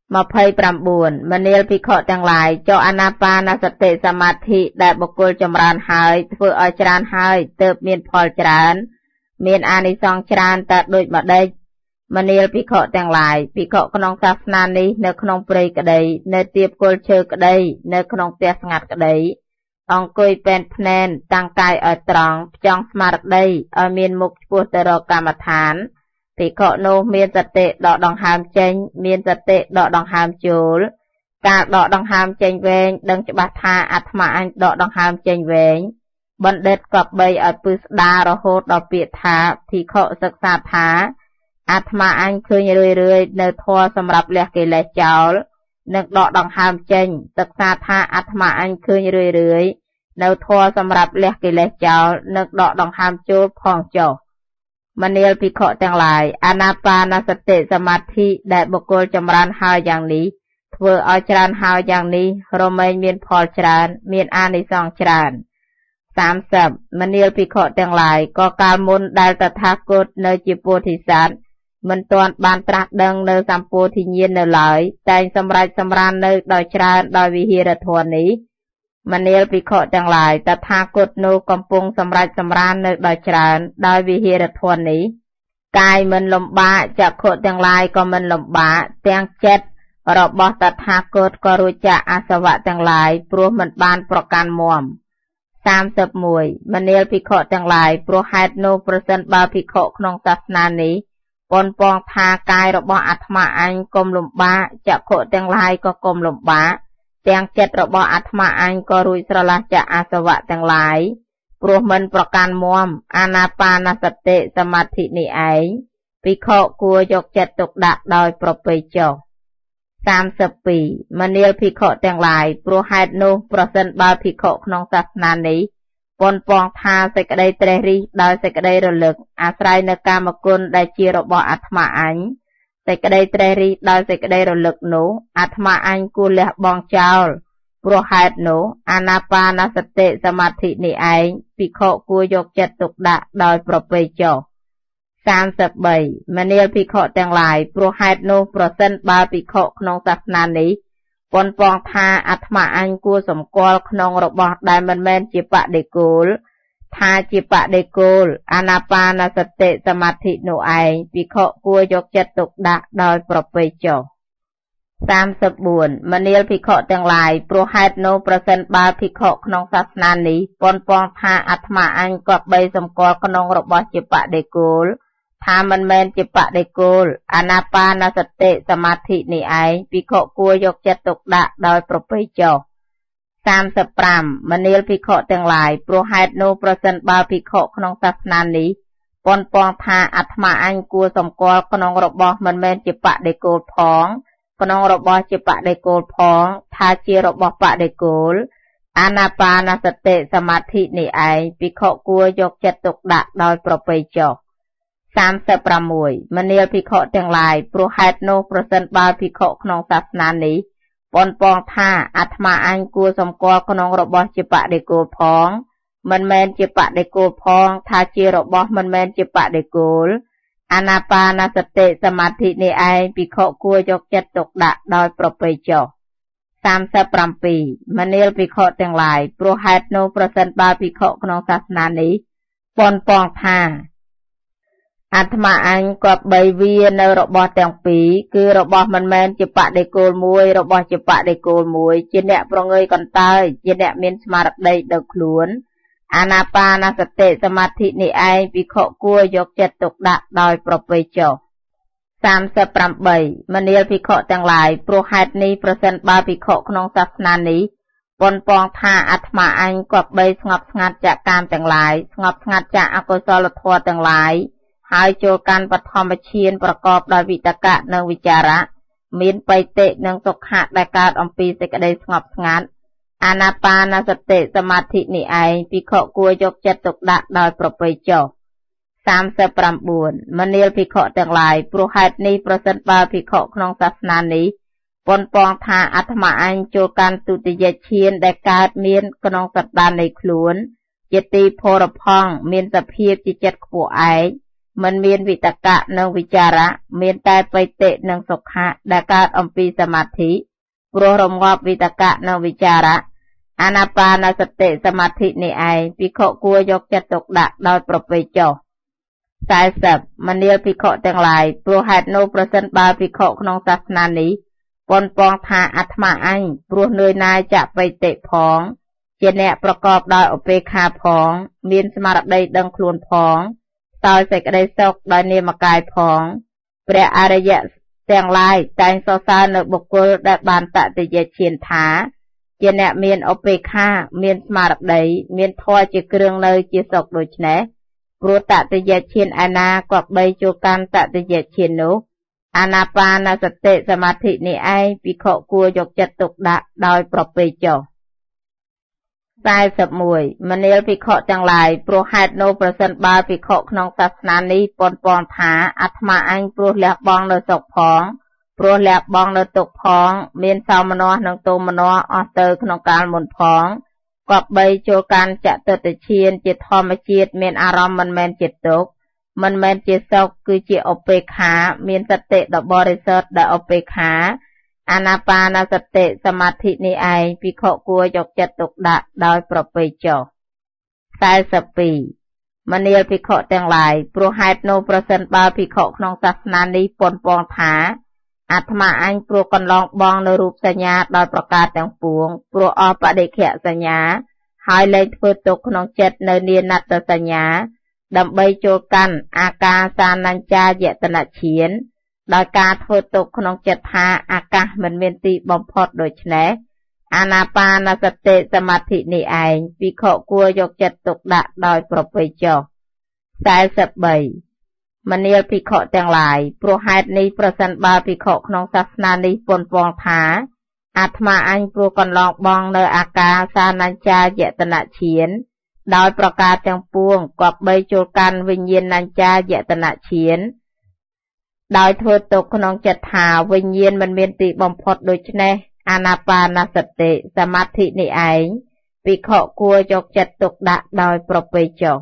29មនាលភិក្ខុទាំងឡាយចុះអាណាបាណសតិសមាធិដែលបុគ្គលចម្រើនហើយធ្វើឲ្យច្រើនហើយទើបមានផលច្រើនមានអានិសង្សច្រើនតែដូចម្ដេចមនាលភិក្ខុទាំងឡាយភិក្ខុក្នុងសាសនានេះនៅក្នុងព្រៃក្តី នៅទៀបគល់ឈើក្តី នៅក្នុងផ្ទះស្ងាត់ក្តី អង្គុយពេនភ្នែន តាំងកាយឲ្យត្រង់ផ្ចង់ស្មារតីឲ្យមានមុខឆ្ពោះទៅរកកម្មដ្ឋានភិក្ខុនោះមានសតិដកដង្ហើមចេញ មានសតិដកដង្ហើមចូល ការដកដង្ហើមចេញវែងដឹងច្បាស់ថាអាត្មាអញដកដង្ហើមចេញវែងបណ្ឌិតក៏បីឲ្យពឹស្ដាររហូតដល់ពាក្យថាភិក្ខុសិក្សាថាអាត្មាអញឃើញរឿយរឿយនៅធម៌សម្រាប់លះកិលេសចោលនិងដកដង្ហើមចេញសិក្សាថាអាត្មាអញឃើញរឿយរឿយនៅធម៌សម្រាប់លះកិលេសចោលនិងដកដង្ហើមចូលផងចុះមនាលភិក្ខុទាំងឡាយអាណាបាណសតិសមាធិដែលបុគ្គលចម្រើនហើយយ៉ាងនេះធ្វើឲ្យច្រើនហើយយ៉ាងនេះរមែងមានផលច្រើនមានអានិសង្សច្រើន30មនាលភិក្ខុទាំងឡាយក៏កាលមុនដែលតថាគតនៅជាពោធិសត្វមិនទាន់បានត្រាស់ដឹងនៅសម្ពោធិញ្ញាណនៅឡើយតែងសម្រេចសម្រាននៅដោយច្រើនដោយវិហារធម៌នេះមនាលភិក្ខុទាំងឡាយតថាគតនោះកំពុងសម្រេចសម្រាននៅដោយច្រើនដោយវិហារធននេះ កាយមិនលំបាកចក្ខុទាំងឡាយក៏មិនលំបាកទាំងចិត្តរបស់តថាគតក៏រួចចាកអាសវៈទាំងឡាយព្រោះមិនបានប្រកាន់មម31មនាលភិក្ខុទាំងឡាយព្រោះហេតុនោះប្រសិនបើភិក្ខុក្នុងសាសនានេះពនពងថាកាយរបស់អាត្មាអញកុំលំបាកចក្ខុទាំងឡាយក៏កុំលំបាកទាំងចិត្តរបស់អាត្មាអញក៏រួចស្រឡះចាកអាសវៈទាំងឡាយព្រោះមិនប្រកាន់មមអាណាបាណាសតិសមាធិនេះឯងភិក្ខុគួរយកចិត្តទុកដាក់ដោយប្រពៃចុះ32មនាលភិក្ខុទាំងឡាយព្រោះហេតុនោះ ប្រសិនបើភិក្ខុក្នុងសាសនានេះប៉ុនប៉ងថាសេចក្តីត្រេះរិះដោយសេចក្តីរលឹកអាស្រ័យនៅកាមគុណដែលជារបស់អាត្មាអញសេចក្តីត្រេះរិះដោយសេចក្តីរលឹកនោះអាត្មាអញគួរលះបង់ចោលព្រោះហេតុនោះអាណាបាណសតិសមាធិនេះឯងភិក្ខុគួរយកចិត្តទុកដាក់ដោយប្រពៃចោ33មនាលភិក្ខុទាំងឡាយព្រោះហេតុនោះប្រសិនបើភិក្ខុក្នុងសាសនានេះប៉ុនប៉ងថាអាត្មាអញគួរសម្គាល់ក្នុងរបស់ដែលមិនមែនជាបដិគោលថាជាបដិគោលអាណាបាណសតិសមាធិនោះឯងពិខុគួរយកចិត្តទុកដាក់ដោយប្រពៃចុះ34មនាលភិក្ខុទាំងឡាយព្រោះហេតុនោះប្រសិនបើភិក្ខុក្នុងសាសនានេះប៉ុនប៉ងថាអាត្មាអញក៏បីសម្គាល់ក្នុងរបស់ជាបដិគោលថាមិនមែនជាបដិគោលអាណាបាណសតិសមាធិនេះឯងភិក្ខុគួរយកចិត្តទុកដាក់ដោយប្រពៃចុះ35មនាលភិក្ខុទាំងឡាយព្រោះហេតុនោះប្រសិនបើភិក្ខុក្នុងសាសនានេះពន់ពងថាអាត្មាអញគួរសម្គាល់ក្នុងរបស់មិនមែនជាបដិគោលផងក្នុងរបស់ជាបដិគោលផង ថាជារបស់បដិគោលអាណាបាណសតិសមាធិនេះឯងភិក្ខុគួរយកចិត្តទុកដាក់ដោយប្រពៃចោះ36មនាលភិក្ខុទាំងឡាយព្រោះហេតុនោះប្រសិនបើភិក្ខុក្នុងសាសនានេះប៉ុនពងថាអាត្មាអញគួរសម្គាល់ក្នុងរបស់ជាបដិគោលផង មិនមែនជាបដិគោលផង ថាជារបស់មិនមែនជាបដិគោលអនាបាណសតិសមាធិនេះឯងពិខុគួរយកចិត្តទុកដាក់ដោយប្រពៃចុះ37មនាលភិក្ខុទាំងឡាយព្រោះហេតុនោះប្រសិនបើភិក្ខុក្នុងសាសនានេះប៉ុនប៉ងថាអាត្មាអញគប្បីវានៅរបស់ទាំងពីរគឺរបស់មិនមែនជាបដិគោលមួយរបស់ជាបដិគោលមួយ ជាអ្នកប្រងើយកន្តើយជាអ្នកមានស្មារតីដល់ខ្លួន អាណាបាណសតិសមាធិនេះឯងពិខុគួរយកចិត្តទុកដាក់ដោយប្រពៃចុះ38មនាលភិក្ខុទាំងឡាយព្រោះហេតុនេះប្រសិនបើភិក្ខុក្នុងសាសនានេះប៉ុនប៉ងថាអាត្មាអញគប្បីស្ងប់ស្ងាត់ចាកកាមទាំងឡាយស្ងប់ស្ងាត់ចាកអកុសលធម៌ទាំងឡាយហើយចូលកាន់បឋមឈានប្រកបដោយវិតកៈនិងវិចារៈមានបៃតិនិងសុខៈដែលកើតអំពីសេចក្តីស្ងប់ស្ងាត់អាណាបាណសតិសមាធិនេះឯងភិក្ខុគួរយកចិត្តទុកដាក់ដោយប្រពៃចោ39មនាលភិក្ខុទាំងឡាយព្រោះហេតុនេះប្រសិនបើភិក្ខុក្នុងសាសនានេះពនពងថាអាត្មាអញចូលកាន់ទុតិយឈាន ដែលកើតមាន ក្នុងសត្តាននៃខ្លួន ជាទីភរផង់មានសភាពជាចិត្តខ្ពស់ឯងមិនមានវិតកៈនិងវិចារៈមានតែបិតិនិងសុខៈដែលកើតអំពីសមាធិព្រោះរងាប់វិតកៈនិងវិចារៈអនាបានសតិសមាធិនេះឯងភិក្ខុគួរយកចិត្តទុកដាក់ដោយប្រពៃចោះ40មនាលភិក្ខុទាំងឡាយព្រោះហេតុនោះប្រសិនបើភិក្ខុក្នុងសាសនានេះប៉ុនប៉ងថាអាត្មាអញព្រោះនឿយណាយចៈបិតិផង ជាអ្នកប្រកបដោយឧបេក្ខាផង មានស្មារតីដឹងខ្លួនផងដោយសេចក្តីសុខដោយនាមកាយផងព្រះអរិយទាំងឡាយតែងសរសើរនៅបុគ្គលដែលបានតតិយឈានថាជាអ្នកមានអបេខាមានស្មារតីមានធម៌ជាគ្រឿងនៅជាសុខដូច្នេះព្រោះតតិយឈានអាណាក៏បីចូលកាន់តតិយឈាននោះ អាណាបាណសតិសមាធិនេះឯងភិក្ខុគួរយកចិត្តទុកដាក់ដោយប្រពេចចុះ 41. មនាលភិក្ខុទាំងឡាយព្រោះហេតុនោះប្រសិនបើភិក្ខុក្នុងសាសនានេះប៉ុនប៉ុនថាអាត្មាអញព្រោះលះបង់នៅសុខផង ព្រោះលះបង់នៅទុកផង មានសោមនស្សនិងទោមនស្សអស់ទៅក្នុងកាលមុនផងក៏បីចូលកាន់ចតុតិឈាន ជាធម្មជាតិមានអារម្មណ៍មិនមែនជាទុកមិនមែនជាសុខគឺជាឧបេក្ខា មានសតិដ៏បរិសុទ្ធដែលឧបេក្ខាអាណាបាណសតិសមាធិនេះឯងភិក្ខុគួរយកចិត្តទុកដាក់ ដោយប្រពៃចុះ42មនាលភិក្ខុទាំងឡាយព្រោះហេតុនោះប្រសិនបើភិក្ខុក្នុងសាសនានេះពន់ពងថាអាត្មាអញព្រោះកន្លងបង នៅរូបសញ្ញា ដោយប្រការទាំងពួងព្រោះអស់បដិខៈសញ្ញា ហើយលែងធ្វើទុកក្នុងចិត្តនៅនាណត្តសញ្ញាដើម្បីចូលកាន់អាការសានញ្ចាយតនឈានដោយការធ្វើទុកក្នុងចិត្តថាអាកាស មិនមានទីបំផុតដូច្នេះអាណាបាណសតិសមាធិនេះឯងវិខគួរយកចិត្តទុកដាក់ដោយប្រពៃចុះ43មនាលភិក្ខុទាំងឡាយព្រោះហេតុនេះប្រសិនបើភិក្ខុក្នុងសាសនានេះពន់ពងថាអាត្មាអញព្រោះកន្លងបងនៅអាកាសានញ្ចាយតនឈាន ដោយប្រការទាំងពួងគប្បីចូលកាន់វិញ្ញាណញ្ចាយតនឈានដោយធ្វើទុកក្នុងចិត្តថាវិញ្ញាណមិនមានទីបំផុតដូច្នេះអាណាបាណាសតិសមាធិនេះឯងភិក្ខុគួរយកចិត្តទុកដាក់ដោយប្រពៃចុះ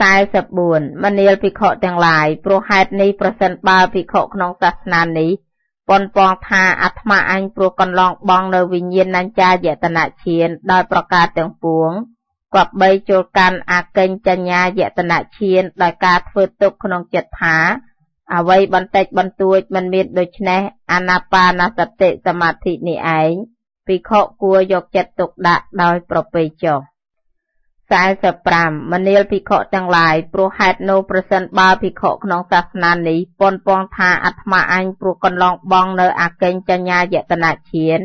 44មនាលភិក្ខុទាំងឡាយព្រោះហេតុនេះប្រសិនបើភិក្ខុក្នុងសាសនានេះប៉ុនប៉ងថាអាត្មាអញព្រោះកន្លងបងនៅវិញ្ញាណញ្ញាយតនឈានដោយប្រការទាំងពួងគប្បីចូលកាន់អាកិញ្ចញ្ញាយតនឈានដោយការធ្វើទុកក្នុងចិត្តថាអ្វីបន្តិចបន្តួចមិនមានដូច្នេះអាណាបាណសតិសមាធិនេះឯងភិក្ខុគួរយកចិត្តទុកដាក់ដោយប្រពៃចុះ45មនាលភិក្ខុទាំងឡាយព្រោះហេតុនោះប្រសិនបើភិក្ខុក្នុងសាសនានេះពនពងថាអាត្មាអញព្រោះកន្លងបងនៅអកិញ្ចញ្ញាយតនឈាន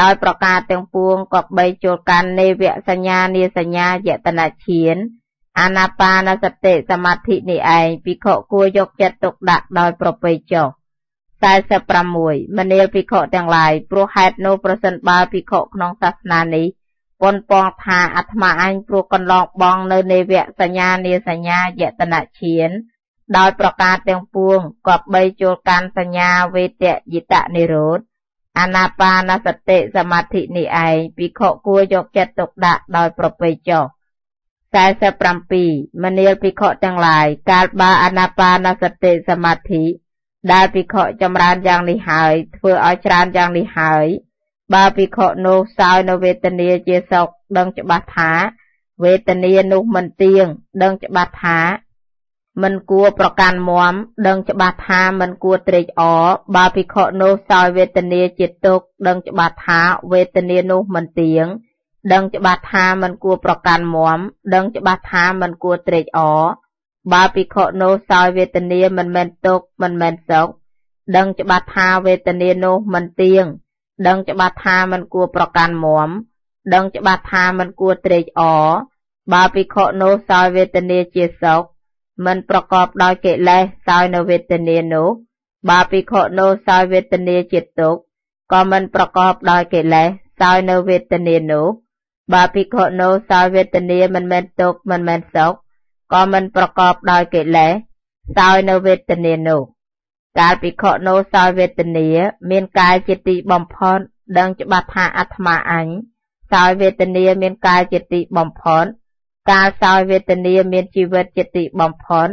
ដោយ ប្រការទាំងពួងក៏បីចូលកាន់នេវសញ្ញានាសញ្ញាយតនឈានអាណាបាណសតិសមាធិនេះឯងភិក្ខុគួរយកចិត្តទុកដាក់ដោយប្រពៃចុះ46មនាលភិក្ខុទាំងឡាយព្រោះហេតុនោះប្រសិនបើភិក្ខុក្នុងសាសនានេះប៉ុនពងថាអាត្មាអញព្រោះកន្លងបង នៅនៃវៈសញ្ញានាសញ្ញាយតនឈាន ដោយប្រការទាំងពួងក៏បីចូលកាន់សញ្ញាវេទយតនិរោធអាណាបាណសតិសមាធិនេះឯងភិក្ខុគួរយកចិត្តទុកដាក់ដោយប្រពៃចុះ47មនាលភិក្ខុទាំងឡាយកាលបើអនាបាណសតិសមាធិដែលភិក្ខុចម្រើនយ៉ាងនេះហើយធ្វើឲ្យច្រើនយ៉ាងនេះហើយបើភិក្ខុនោះសោយនៅវេទនាជាសុខដឹងច្បាស់ថាវេទនានោះមិនទៀងដឹងច្បាស់ថាមិនគួរប្រកាន់មមដឹងច្បាស់ថាមិនគួរត្រេកអរបើភិក្ខុនោះសោយវេទនាជាទុក្ខដឹងច្បាស់ថាវេទនានោះមិនទៀងដឹងច្បាស់ថាមិនគួរប្រកាន់មមដឹងច្បាស់ថាមិនគួរត្រេកអរបើភិក្ខុនោះសោយវេទនាមិនមែនទុក្ខមិនមែនសុខដឹងច្បាស់ថាវេទនានោះមិនទៀងដឹងច្បាស់ថាមិនគួរប្រកាន់មមដឹងច្បាស់ថាមិនគួរត្រេកអរបើភិក្ខុនោះសោយវេទនាជាសុខមិនប្រកបដោយកិលេសសោយនៅវេទនានោះបើភិក្ខុនោះសោយវេទនាជាទុក្ខក៏មិនប្រកបដោយកិលេសសោយនៅវេទនានោះបើភិក្ខុនោះសោយវេទនាមិនមែនទុក្ខមិនមែនសុខក៏មិនប្រកបដោយកិលេសសោយនៅវេទនានោះកាលភិក្ខុនោះសោយវេទនាមានកាយជាទីបំផុតដឹងច្បាស់ថាអាត្មាអញសោយវេទនាមានកាយជាទីបំផុតកាលសោយវេទនាមានជីវិតជាទីបំផុត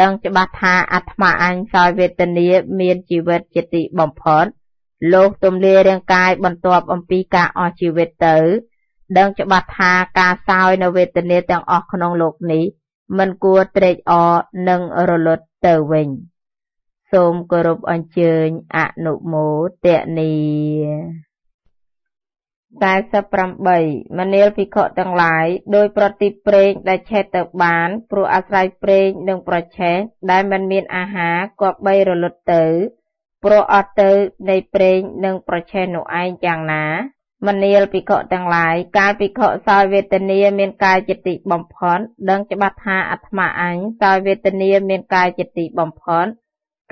ដឹងច្បាស់ថាអាត្មាអញសោយវេទនាមានជីវិតជាទីបំផុតលោកទំលារាងកាយបន្ទាប់អំពីការអស់ជីវិតទៅដឹងច្បាស់ថាការសោយនៅវេទនាទាំងអស់ក្នុងលោកនេះមិនគួរត្រេកអរនិងរលត់ទៅវិញ សូមគោរពអញ្ជើញអនុមោទនី48មនាលភិក្ខុទាំងឡាយដោយប្រតិប្រេងដែលឆេះទៅបានព្រោះអាស្រ័យប្រេងនិងប្រឆេះដែលមិនមានអាហារគប្បីរលត់ទៅ ព្រោះអត់ទៅនៃប្រេងនិងប្រឆេះនោះឯងយ៉ាងណាមនាលភិក្ខុទាំងឡាយកាលភិក្ខុសោយវេទនាមាន កាយចិត្តីបំផុតដឹងច្បាស់ថាអាត្មាអញសោយវេទនាមាន កាយចិត្តីបំផុត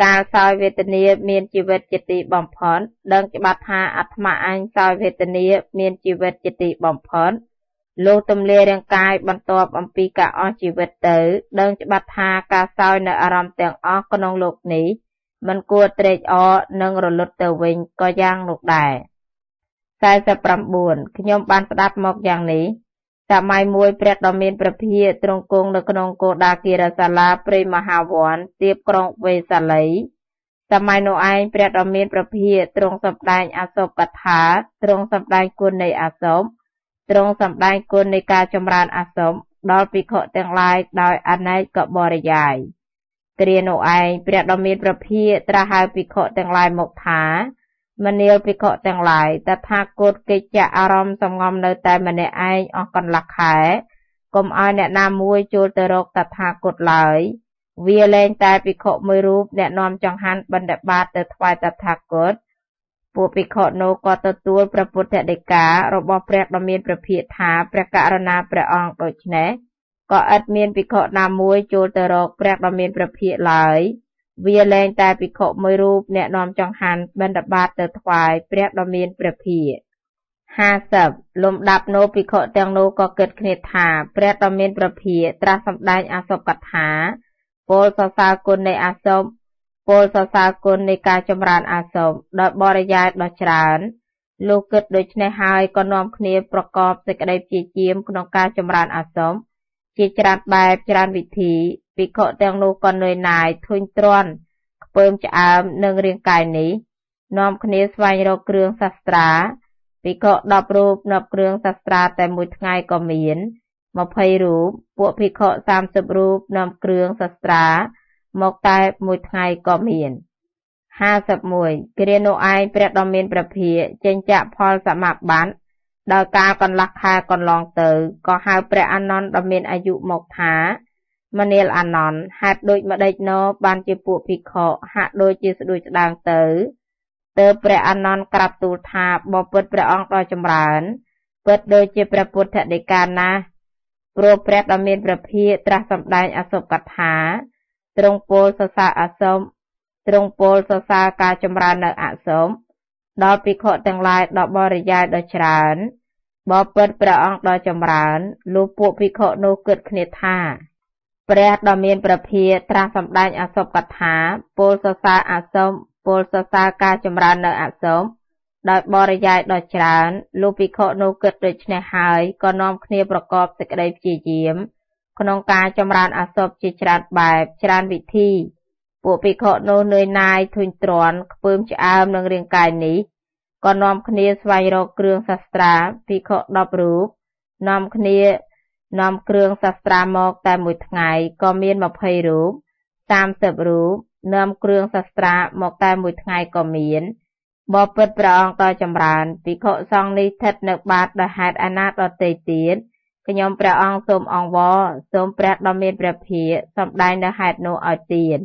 កាលសោយវេទនាមានជីវិតចិត្តីបំផុតដឹងច្បាស់ថាអាត្មាអញសោយវេទនាមានជីវិតចិត្តីបំផុតលោកទម្លាយរាងកាយបន្ទាប់អំពីការអស់ជីវិតទៅ ដឹងច្បាស់ថាការសោយនៅអារម្មណ៍ទាំងអស់ក្នុងលោកនេះមិនគួរត្រេកអរនិងរលត់ទៅវិញក៏យ៉ាងនោះដែរ49ខ្ញុំបានស្ដាប់មកយ៉ាងនេះសម័យមួយ ព្រះដ៏មានព្រះភិក្ខទ្រង់គង់នៅក្នុងគោដាគិរសាលាព្រៃមហាវ័នទៀបក្រុងវេសាលី សម័យនោះឯងព្រះដ៏មានព្រះភិក្ខទ្រង់សម្ដែងអសពកថាទ្រង់សម្ដែងគុណនៃអសពទ្រង់សម្ដែងគុណនៃការចម្រើនអសពដល់ភិក្ខុទាំងឡាយដោយអនេកកបរិយាយគ្រានោះឯងព្រះដ៏មានព្រះភិក្ខត្រាស់ហៅភិក្ខុទាំងឡាយមកថាមនាលភិក្ខុទាំងឡាយតថាគតកិច្ចអារម្មណ៍សំងំនៅតែម្នាក់ឯងអស់កន្លះខែកុំឲ្យអ្នកណាមួយចូលទៅរកតថាគតឡើយវាលែងតែភិក្ខុមួយរូបអ្នកនាំចង្ហាន់បណ្ឌបាតទៅថ្វាយតថាគតពួកភិក្ខុនោះក៏ទទួលព្រះពុទ្ធដីការបស់ព្រះដ៏មានព្រះភិក្ខថាព្រះករណាព្រះអង្គដូច្នេះក៏ឥតមានភិក្ខុណាមួយចូលទៅរកព្រះដ៏មានព្រះភិក្ខឡើយវាលែងតែភិក្ខុមួយរូបអ្នកនាំចង្ហាន់បិណ្ឌបាតទៅថ្វាយព្រះដ៏មានព្រះភិក្ខ50លំដាប់នោះភិក្ខុទាំងនោះក៏គិតគ្នាថា ព្រះដ៏មានព្រះភិក្ខត្រាស់សម្ដែងអាសពកថាពលសរសើរគុណនៃអាសពពលសរសើរគុណនៃការចម្រើនអាសពដោយបរិយាយដ៏ច្រើន លោកគិតដូច្នេះហើយក៏នាំគ្នាប្រកបសេចក្តីព្យាយាម ក្នុងការចម្រើនអាសពជាច្រើនបែបច្រើនវិធីភិក្ខុទាំងនោះក៏នឿយណាយធុញទ្រាន់ខ្ពើមឆ្អើមនឹងរាងកាយនេះនាំគ្នាស្វែងរកគ្រឿងសាស្ត្រាភិក្ខុ10រូបនៅគ្រឿងសាស្ត្រាតែមួយថ្ងៃក៏មាន20រូបពួកភិក្ខុ30រូបនៅគ្រឿងសាស្ត្រាមកតែមួយថ្ងៃក៏មាន51គ្រានោះឯងព្រះដ៏មានព្រះភិយចេញចាក់ផលសមបណ្ឌដោយការកន្លះខែកន្លងទៅក៏ហៅព្រះអានន្ទដ៏មានអាយុមកថាមនាលអានន្ទហេតុដូចម្ដេចណោបានជាពួកភិក្ខុហាក់ដូចជាស្ដួយស្ដាងទៅទើបព្រះអានន្ទក្រាបទូលថាបបិទ្ធព្រះអង្គដ៏ចម្រើនពិតដូចជាព្រះពុទ្ធដេកាណាស់ព្រោះព្រះដ៏មានព្រះភិយត្រាស់សម្ដែងអសុបកថាទ្រង់ពោលសរសើរអសុបទ្រង់ពោលសរសើរការចម្រើននៅអសុបដល់ភិក្ខុទាំងឡាយដល់បរិយាយដ៏ច្រើនបបិទ្ធព្រះអង្គដ៏ចម្រើនលុះពួកភិក្ខុនោះគិតគ្នាថាព្រះដ៏មានព្រះភាកត្រាស់សម្ដែងអសពកថាពលសរសើរអសពពលសរសើរការចម្រើននៅអសពដោយបរិយាយដ៏ច្រើនលោកភិក្ខុនោះគិតដូច្នេះហើយក៏នាំគ្នាប្រកបសេចក្តីព្យាយាម ក្នុងការចម្រើនអសពជាច្រើនបែបច្រើនវិធីពួកភិក្ខុនោះនឿយណាយធុញទ្រាន់ខ្ពើមឆ្អើមនឹងរាងកាយនេះក៏នាំគ្នាស្វែងរកគ្រឿងសាស្ត្រាភិក្ខុ10រូបនាំគ្នានាំគ្រឿងសាស្ត្រាមកតែមួយថ្ងៃក៏មាន20រូប30រូបនាំគ្រឿងសាស្ត្រាមកតែមួយថ្ងៃក៏មានបពិតព្រះអង្គក៏ចម្រើនភិក្ខុសង្ឃនេះស្ថិតនៅបាតដោយហេតុអាណាតដទៃទៀតខ្ញុំព្រះអង្គសូមអង្វរសូមព្រះដ៏មានព្រះភិយសំដែងនៅហេតុនោះឲ្យទៀត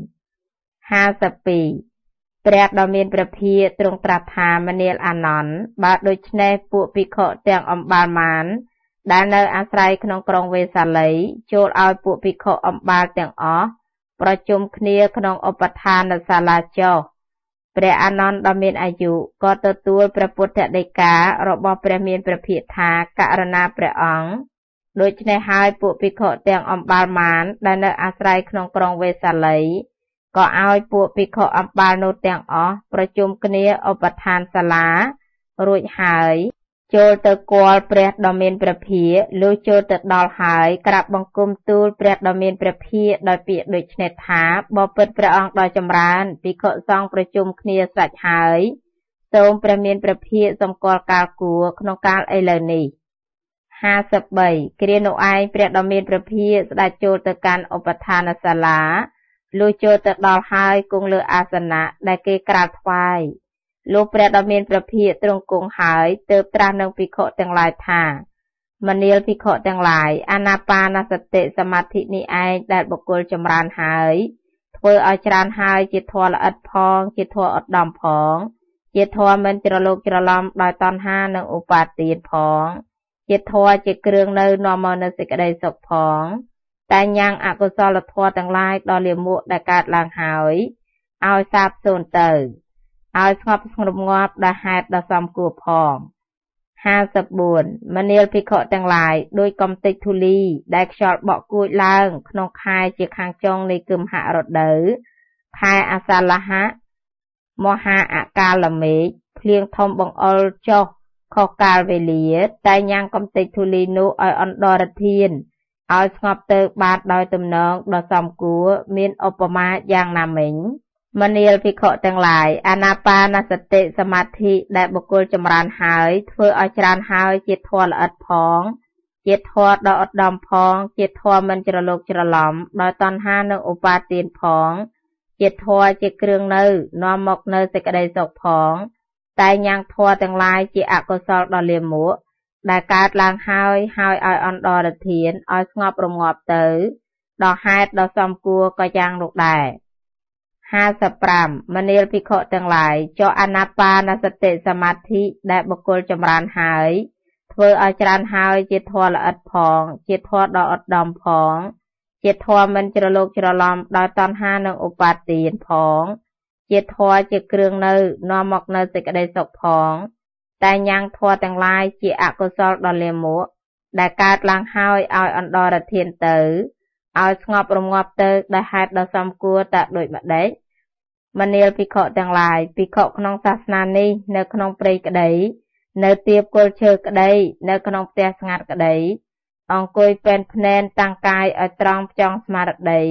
52ព្រះដ៏មានព្រះភិយទ្រង់ត្រាស់ថាមនាលអានន្ទបើដូច្នេះពួកភិក្ខុទាំងអំបាលមានដែលនៅអាស្រ័យក្នុងក្រុងវេសាលីចូលឲ្យពួកភិក្ខុអំបាលទាំងអស់ប្រជុំគ្នាក្នុងឧបដ្ឋានសាលាចោព្រះអានន្ទដ៏មានអាយុក៏ទទួលព្រះពុទ្ធដីការបស់ព្រះមានព្រះភិក្ខថាករណាព្រះអង្គដូច្នេះហើយពួកភិក្ខុទាំងអំបាលមាន ដែលនៅអាស្រ័យក្នុងក្រុងវេសាលី ក៏ឲ្យពួកភិក្ខុអំបាលនោះទាំងអស់ប្រជុំគ្នាឧបដ្ឋានសាលារួចហើយចូលទៅគាល់ព្រះដ៏មានព្រះភាកលុះចូលទៅដល់ហើយក្រាបបង្គំទូលព្រះដ៏មានព្រះភាកដោយពាក្យដូចនេះថាបបិទ្ធព្រះអង្គដ៏ចម្រើនភិក្ខុសង្ឃប្រជុំគ្នាស្រេចហើយសូមព្រះមានព្រះភាកសម្គាល់កាលគួរក្នុងកាលឥឡូវនេះ53គ្រានោះឯងព្រះដ៏មានព្រះភាកស្ដេចចូលទៅកាន់ឧបដ្ឋានសាលាលុះចូលទៅដល់ហើយគង់លើអាសនៈដែលគេក្រាបថ្វាយលោកព្រះដ៏មានព្រះភិយទ្រង់គង់ហើយទើបត្រាស់នឹងភិក្ខុទាំងឡាយថាមនាលភិក្ខុទាំងឡាយអាណាបាណាសតិសមាធិនេះឯងដែលបុគ្គលចម្រើនហើយធ្វើឲ្យច្រើនហើយជាធម៌ល្អិតផងជាធម៌ឧត្តមផងជាធម៌មិនច្រឡោកច្រឡំដោយតណ្ហានិងឧបាទានផងជាធម៌ជាគ្រឿងនៅនាំមកនូវសេចក្តីសុខផងតែញ៉ាំងអកុសលធម៌ទាំងឡាយដល់លាមកដែលកើតឡើងហើយឲ្យសាបសូន្យទៅឲ្យស្ងប់ស្ងប់ងាប់ដល់ហេតុដល់សមគួរផង54មនាលភិក្ខុទាំងឡាយដោយកំតិចធូលីដែលខ្យល់បក់គួចឡើង ក្នុងខែជាខាងចុងនៃគឹមហរដូវខែអាសាលហៈមហាអកាលមេឃភ្លៀងធំបង្អុលចុះខុសកាលវេលា តែញ៉ាំងកំតិចធូលីនោះឲ្យអន្តរធានឲ្យស្ងប់ទៅ បាទដោយទំនងដ៏សំគួរមានឧបមាយ៉ាងណាមិញមនាលភិក្ខុទាំងឡាយអាណាបាណសតិសមាធិដែលបុគ្គលចម្រើនហើយ ធ្វើឲ្យច្រើនហើយជាធម៌ល្អិតផងជាធម៌ដ៏ឧត្តមផងជាធម៌មិនច្រឡោកច្រឡំដោយតណ្ហានិងឧបាទានផងជាធម៌ជាគ្រឿងនៅ នាំមកនៅសេចក្តីសុខផងតែញ៉ាំងធម៌ទាំងឡាយជាអកុសលដ៏លាមកដែលកើតឡើងហើយហើយឲ្យអន្តរធានឲ្យស្ងប់រងាប់ទៅដល់ហេតុដល់សំគួរក៏យ៉ាងនោះដែរ55មនាលភិក្ខុទាំងឡាយចុះអនាបាណសតិសមាធិដែលបុគ្គលចម្រើនហើយ ធ្វើឲ្យច្រើនហើយជាធម៌ល្អិតផងជាធម៌ដ៏ឧត្តមផងជាធម៌មិនជ្រលោកជ្រឡំដោយតណ្ហានិងឧបាទានផងជាធម៌ជាគ្រឿងនៅនាំមកនៅសេចក្តីសុខផងតែញ៉ាំងធម៌ទាំងឡាយជាអកុសលដ៏លាមកដែលកើតឡើងហើយឲ្យអណ្ដរធានទៅឲ្យស្ងប់រងាប់ទៅដោយហេតុដ៏សំគួរតែដូចម្ដេចមនាលភិក្ខុទាំងឡាយភិក្ខុក្នុងសាសនានេះនៅក្នុងព្រៃក្តីនៅទៀបគល់ឈើក្តី នៅក្នុងផ្ទះស្ងាត់ក្តីអង្គុយពេនភ្នែនតាំងកាយឲ្យត្រង់ផ្ចង់ស្មារតីឲ្យ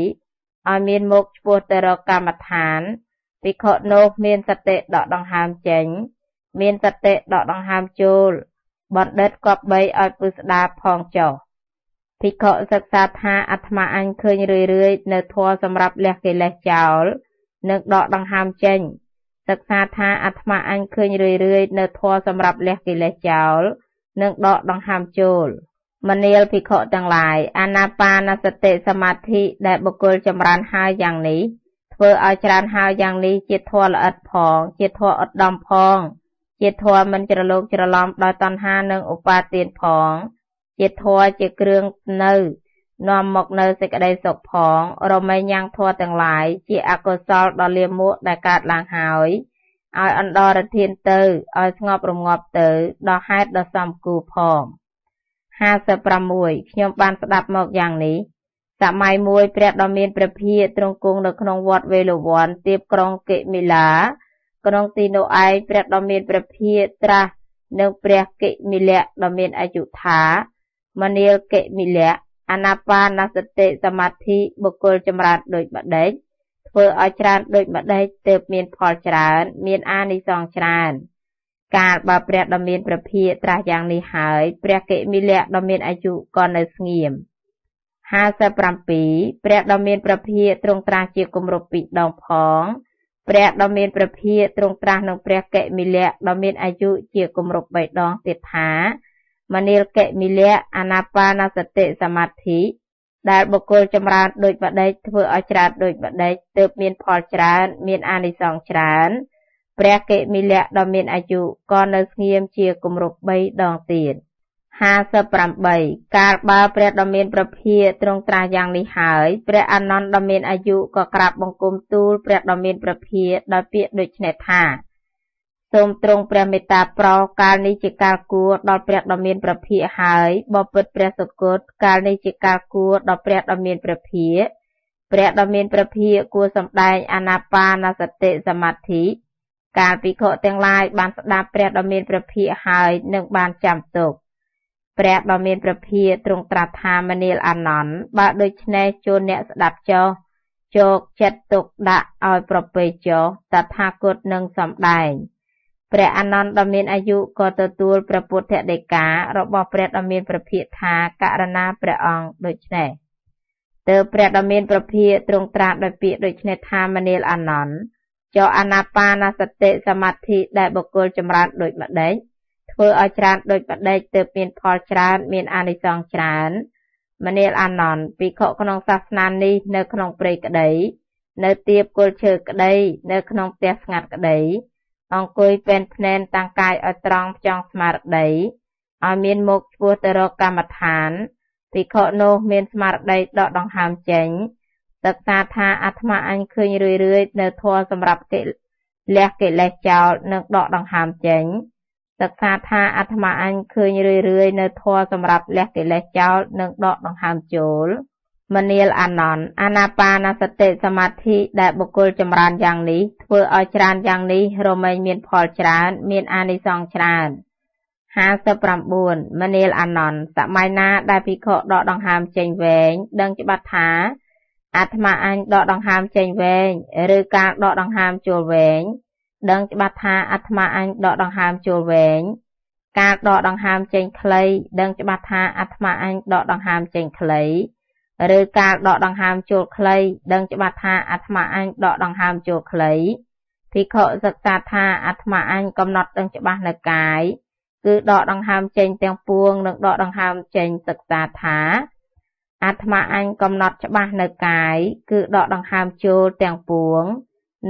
មានមុខឆ្ពោះទៅរកកម្មដ្ឋានភិក្ខុនោះមានសតិដកដង្ហើមចេញមានសតិដកដង្ហើមចូលបណ្ឌិតគប្បីឲ្យពុស្ដាផងចុះភិក្ខុសិក្សាថាអាត្មាអញឃើញរឿយៗនៅធัวសម្រាប់លះកិលេសចោលនិងដកដង្ហើមចេញ សិក្សាថាអាត្មាអញឃើញរឿយៗនៅធម៌សម្រាប់លះកិលេសចោលនិងដកដង្ហើមចូលមនាលភិក្ខុទាំងឡាយអាណាបាណសតិសមាធិដែលបុគ្គលចម្រើនហើយយ៉ាងនេះធ្វើឲ្យច្រើនហើយយ៉ាងនេះជាធម៌ល្អិតផងជាធម៌ឧត្តមផងជាធម៌មិនច្រឡោកច្រឡំដោយតណ្ហានិងឧបាទានផងជាធម៌ជាគ្រឿងនៅនាំមកនៅសេចក្តីសុខផង រមែងញ៉ាំងធัวទាំងឡាយជាអកុសលដ៏លាមកដែលកើតឡើងហើយឲ្យអន្តរធានទៅឲ្យស្ងប់រងាប់ទៅដល់ហេតុដ៏សំគូផង56ខ្ញុំបានស្ដាប់មកយ៉ាងនេះសម័យមួយព្រះដ៏មានព្រះភិយទ្រង់គង់នៅក្នុងវត្តវេលវ័នទៀបក្រុងកិមិលាក្នុងទីនោះឯងព្រះដ៏មានព្រះភិយត្រាស់នៅព្រះកិមិលៈដ៏មានអាយុថាមនាលកិមិលៈអាណាបាណសតិសមាធិបុគ្គលចម្រើនដូចម្ដេចធ្វើឲ្យច្រើនដូចម្ដេចទើបមានផលច្រើន មានអានិសង្សច្រើនកាលបើព្រះដ៏មានព្រះភិយត្រាស់យ៉ាងនេះហើយព្រះកិមិលៈដ៏មានអាយុក៏នៅស្ងៀម57ព្រះដ៏មានព្រះភិយទ្រង់ត្រាស់ជាគម្រប់ពីរដងផង ព្រះដ៏មានព្រះភិយទ្រង់ត្រាស់នឹងព្រះកិមិលៈដ៏មានអាយុជាគម្រប់3ដងទៀតថាមនាលកិមិលៈអាណាបាណសតិសមាធិដែលបុគ្គលចម្រើនដូចម្ដេចធ្វើឲ្យច្រើនដូចម្ដេចទើបមានផលច្រើន មានអានិសង្សច្រើន ព្រះកិមិលៈដ៏មានអាយុក៏នៅស្ងៀមជាគម្រប់3ដងទៀត58កាលបើព្រះដ៏មានប្រភាទ្រង់ត្រាស់យ៉ាងនេះហើយព្រះអានន្ទដ៏មានអាយុក៏ក្រាបបង្គំទូលព្រះដ៏មាន ប្រភាដោយពាក្យដូចនេះថាសូមទ្រង់ព្រះមេត្តាប្រោសកាលនេះជាកាលគួរដល់ព្រះដ៏មានព្រះភិក្ខហើយបពិតព្រះសុគតកាលនេះជាកាលគួរដល់ព្រះដ៏មានព្រះភិក្ខព្រះដ៏មានព្រះភិក្ខគួរសម្ដែងអាណាបាណសតិសមាធិកាលពិខុទាំងឡាយបានស្ដាប់ព្រះដ៏មានព្រះភិក្ខហើយនឹងបានចាំទុកព្រះដ៏មានព្រះភិក្ខទ្រង់ត្រាស់ថាមនាលអានន្ទបើដូច្នេះជួនអ្នកស្ដាប់ចោះជោគចិត្តទុកដាក់ឲ្យប្រពេចចោះតថាគតនឹងសម្ដែងព្រះអានន្ទដ៏មានអាយុក៏ទទួលព្រះពុទ្ធដីការបស់ព្រះដ៏មានព្រះភិក្ខថាករណាព្រះអង្គដូច្នេះទើបព្រះដ៏មានព្រះភិក្ខទ្រង់ត្រាស់ដោយពាក្យដូច្នេះថាមនាលអានន្ទចុះអាណាបាណសតិសមាធិដែលបុគ្គលចម្រើនដូចម្ដេចធ្វើឲ្យច្រើនដូចម្ដេចទើបមានផលច្រើនមានអានិសង្សច្រើន មនាលអានន្ទភិក្ខុក្នុងសាសនានេះនៅក្នុងព្រៃក្តីនៅទៀបគល់ឈើក្តីនៅក្នុងផ្ទះស្ងាត់ក្តីអង្គុយពេនភ្នែនតាំងកាយឲ្យត្រង់ផ្ចង់ស្មារតីឲ្យមានមុខឆ្ពោះទៅរកកម្មដ្ឋានភិក្ខុនោះមានស្មារតីដកដង្ហើមចេញសិក្សាថាអាត្មាអញឃើញរឿយរឿយនៅធម៌សម្រាប់កិលះកិលេសចោលនិងដកដង្ហើមចេញសិក្សាថាអាត្មាអញឃើញរឿយរឿយនៅធម៌សម្រាប់លះកិលេសចោលនិងដកដង្ហើមចូលមនាលអានន្តអាណាបាណសតិសមាធិដែលបុគ្គលចម្រើនយ៉ាងនេះធ្វើឲ្យច្រើនយ៉ាងនេះរមែងមានផលច្រើន មានអានិសង្សច្រើន59មនាលអានន្តសម័យណាដែលភិក្ខុដកដង្ហើមចេញវែងដឹងច្បាស់ថាអាត្មាអញដកដង្ហើមចេញវែងឬការដកដង្ហើមចូលវែងដឹងច្បាស់ថាអាត្មាអញដកដង្ហើមចូលវែងការដកដង្ហើមចេញខ្លី ដឹងច្បាស់ថាអាត្មាអញដកដង្ហើមចេញខ្លីឬការដកដង្ហើមចូលខ្លីដឹងច្បាស់ថាអាត្មាអញដកដង្ហើមចូលខ្លីភិក្ខុសិក្សាថាអាត្មាអញកំណត់ដឹងច្បាស់នៅកាយគឺដកដង្ហើមចេញទាំងពួងនិងដកដង្ហើមចេញសិក្សាថាអាត្មាអញកំណត់ច្បាស់នៅកាយគឺដកដង្ហើមចូលទាំងពួង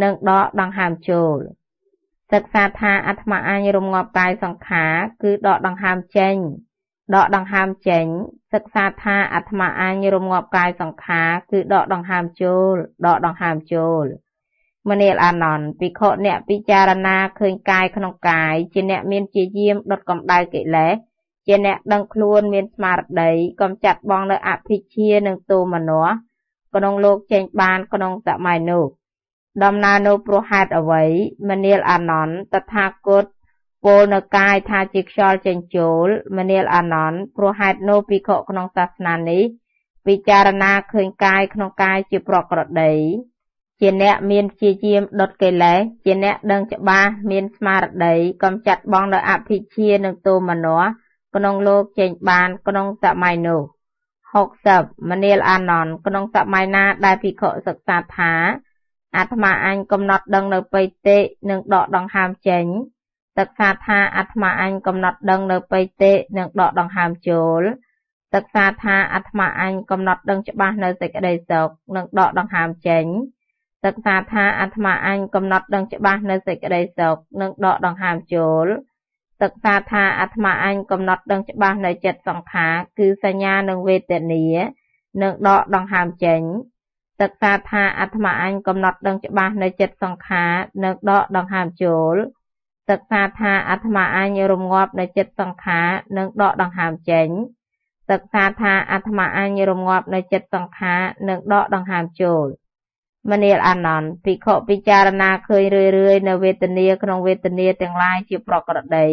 និងដកដង្ហើមចូល សិក្សាថាអាត្មាអញរងាប់កាយសង្ខារគឺដកដង្ហើមចេញដកដង្ហើមចេញ សិក្សាថាអាត្មាអញរងាប់កាយសង្ខារគឺដកដង្ហើមចូល ដកដង្ហើមចូល មនាលអានន្ទភិក្ខុអ្នកពិចារណាឃើញកាយក្នុងកាយជាអ្នក មាន ជាយាមដុតកម្ដៅកិលេសជាអ្នកដឹងខ្លួនមានស្មារតីកំចាត់បងនៅអភិជានិងទោមនស្សក្នុងលោកចេញ បាន ក្នុងសម័យនោះ ដំណើរនោះព្រោះហេតុអ្វីមនាលអានន្ទតថាគតពោលនៅកាយថាជាខ្យល់ចេញចូលមនាលអនន្តព្រោះហេតុនោះភិក្ខុក្នុងសាសនានេះពិចារណាឃើញកាយក្នុងកាយជាប្រក្រតីជាអ្នកមានជាជាមដុតកិលេសជាអ្នកដឹងច្បាស់មានស្មារតីកំចាត់បងនៅអភិជានិងទោមនស្សក្នុងលោកចេញបានក្នុងសម័យនោះ60មនាលអានន្តក្នុងសម័យណាដែលភិក្ខុសិក្សាថា អាត្មាអញកំណត់ដឹងនៅបេតិនិងដកដង្ហើមចេញសិក្សាថាអាត្មាអញកំណត់ដឹងនៅបេតិនិងដកដង្ហើមចូលសិក្សាថាអាត្មាអញកំណត់ដឹងច្បាស់នៅសេចក្តីសុខនិងដកដង្ហើមចេញសិក្សាថាអាត្មាអញកំណត់ដឹងច្បាស់នៅសេចក្តីសុខនិងដកដង្ហើមចូលសិក្សាថាអាត្មាអញកំណត់ដឹងច្បាស់នៅចិត្តសង្ខារគឺសញ្ញានិងវេទនានិងដកដង្ហើមចេញសិក្សាថាអាត្មាអញកំណត់ដឹងច្បាស់នៅចិត្តសង្ខារនិងដកដង្ហើមចូលសិក្សាថាអាត្មាអញរងាប់នៅចិត្តសង្ខារនិងដកដង្ហើមចេញសិក្សាថាអាត្មាអញរងាប់នៅចិត្តសង្ខារនិងដកដង្ហើមចូល មនាលអានន្ទភិក្ខុពិចារណាឃើញរឿយរឿយនៅវេទនាក្នុងវេទនាទាំងឡាយជាប្រក្រតី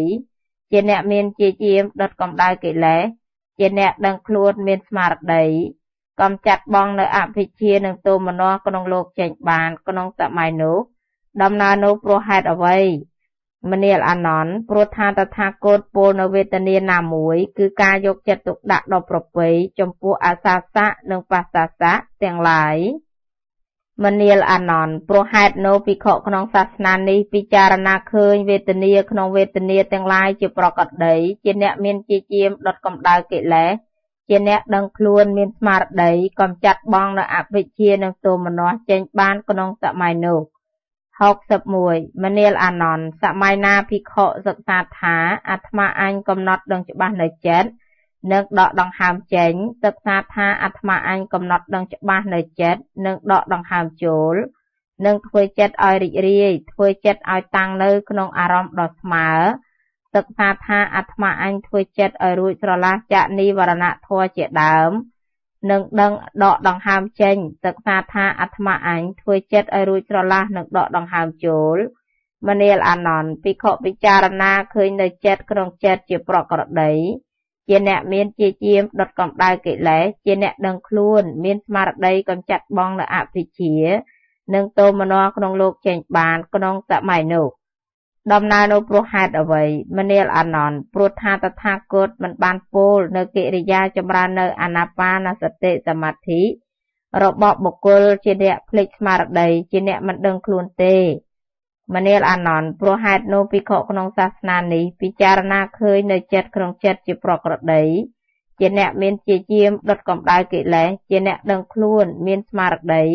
ជាអ្នកមានជាជាមដុតកម្ដៅកិលេសជាអ្នកដឹងខ្លួនមានស្មារតីកំចាត់បងនៅអភិជានិងទោមនស្សក្នុងលោកចេញបាន ក្នុងសម័យនោះ ដំណើរនោះព្រោះហេតុអ្វីមនាលអានន្ទព្រោះថាតថាគតពោលនៅវេទនាណាមួយគឺការយកចិត្តទុកដាក់ដល់ប្រពៃចំពោះអាសាសៈនិងបាសាសៈទាំងឡាយមនាលអានន្ទព្រោះហេតុនៅភិក្ខុក្នុងសាសនានេះពិចារណាឃើញវេទនាក្នុងវេទនាទាំងឡាយជាប្រកបដីជាអ្នកមានជាជាមដុតកម្ដៅកិលេសជាអ្នកដឹងខ្លួនមានស្មារតីកំចាត់បងនៅអវិជ្ជានិងទោមនស្សចេញបានក្នុងសម័យនោះ61មនាលអានន្ទសម័យណាភិក្ខុសិក្សាថាអាត្មាអញកំណត់ដឹងច្បាស់នៅចិត្តនឹងដកដង្ហើមចេញសិក្សាថាអាត្មាអញកំណត់ដឹងច្បាស់នៅចិត្តនឹងដកដង្ហើមចូលនឹងធ្វើចិត្តឲ្យរីករាយធ្វើចិត្តឲ្យតាំងនៅក្នុងអារម្មណ៍ដ៏ស្មើសិក្សាថាអាត្មាអញធ្វើចិត្តឲ្យរួចស្រឡះចាក់នីវរណធម៌ជាដើមនឹងដឹងដកដង្ហើមចេញសិក្សាថាអាត្មាអញធ្វើចិត្តឲ្យរួចស្រឡះនឹងដកដង្ហើមចូល មនាលអានន្ទភិក្ខុពិចារណាឃើញនៅចិត្តក្នុងចិត្តជាប្រក្រតីជាអ្នកមានជាជាមដុតកម្ដៅកិលេសជាអ្នកដឹងខ្លួនមានស្មារតីកំចាត់បងនៅអភិជានិងតោមនោក្នុងលោកចេញបានក្នុងសម័យនោះដំណើរនោះព្រោះហេតុអ្វី មនាលអានន្ទព្រោះថាតថាគតមិនបានពោលនៅកិរិយាចម្រើននៅអាណាបាណសតិសមាធិរបស់បុគ្គលជាអ្នកភ្លេចស្មារតីជាអ្នកមិនដឹងខ្លួនទេមនាលអានន្ទព្រោះហេតុនោះភិក្ខុក្នុងសាសនានេះពិចារណាឃើញនៅចិត្តក្នុងចិត្តជាប្រក្រតីជាអ្នកមានជាជាមដុតកម្ដៅកិលេសជាអ្នកដឹងខ្លួនមានស្មារតី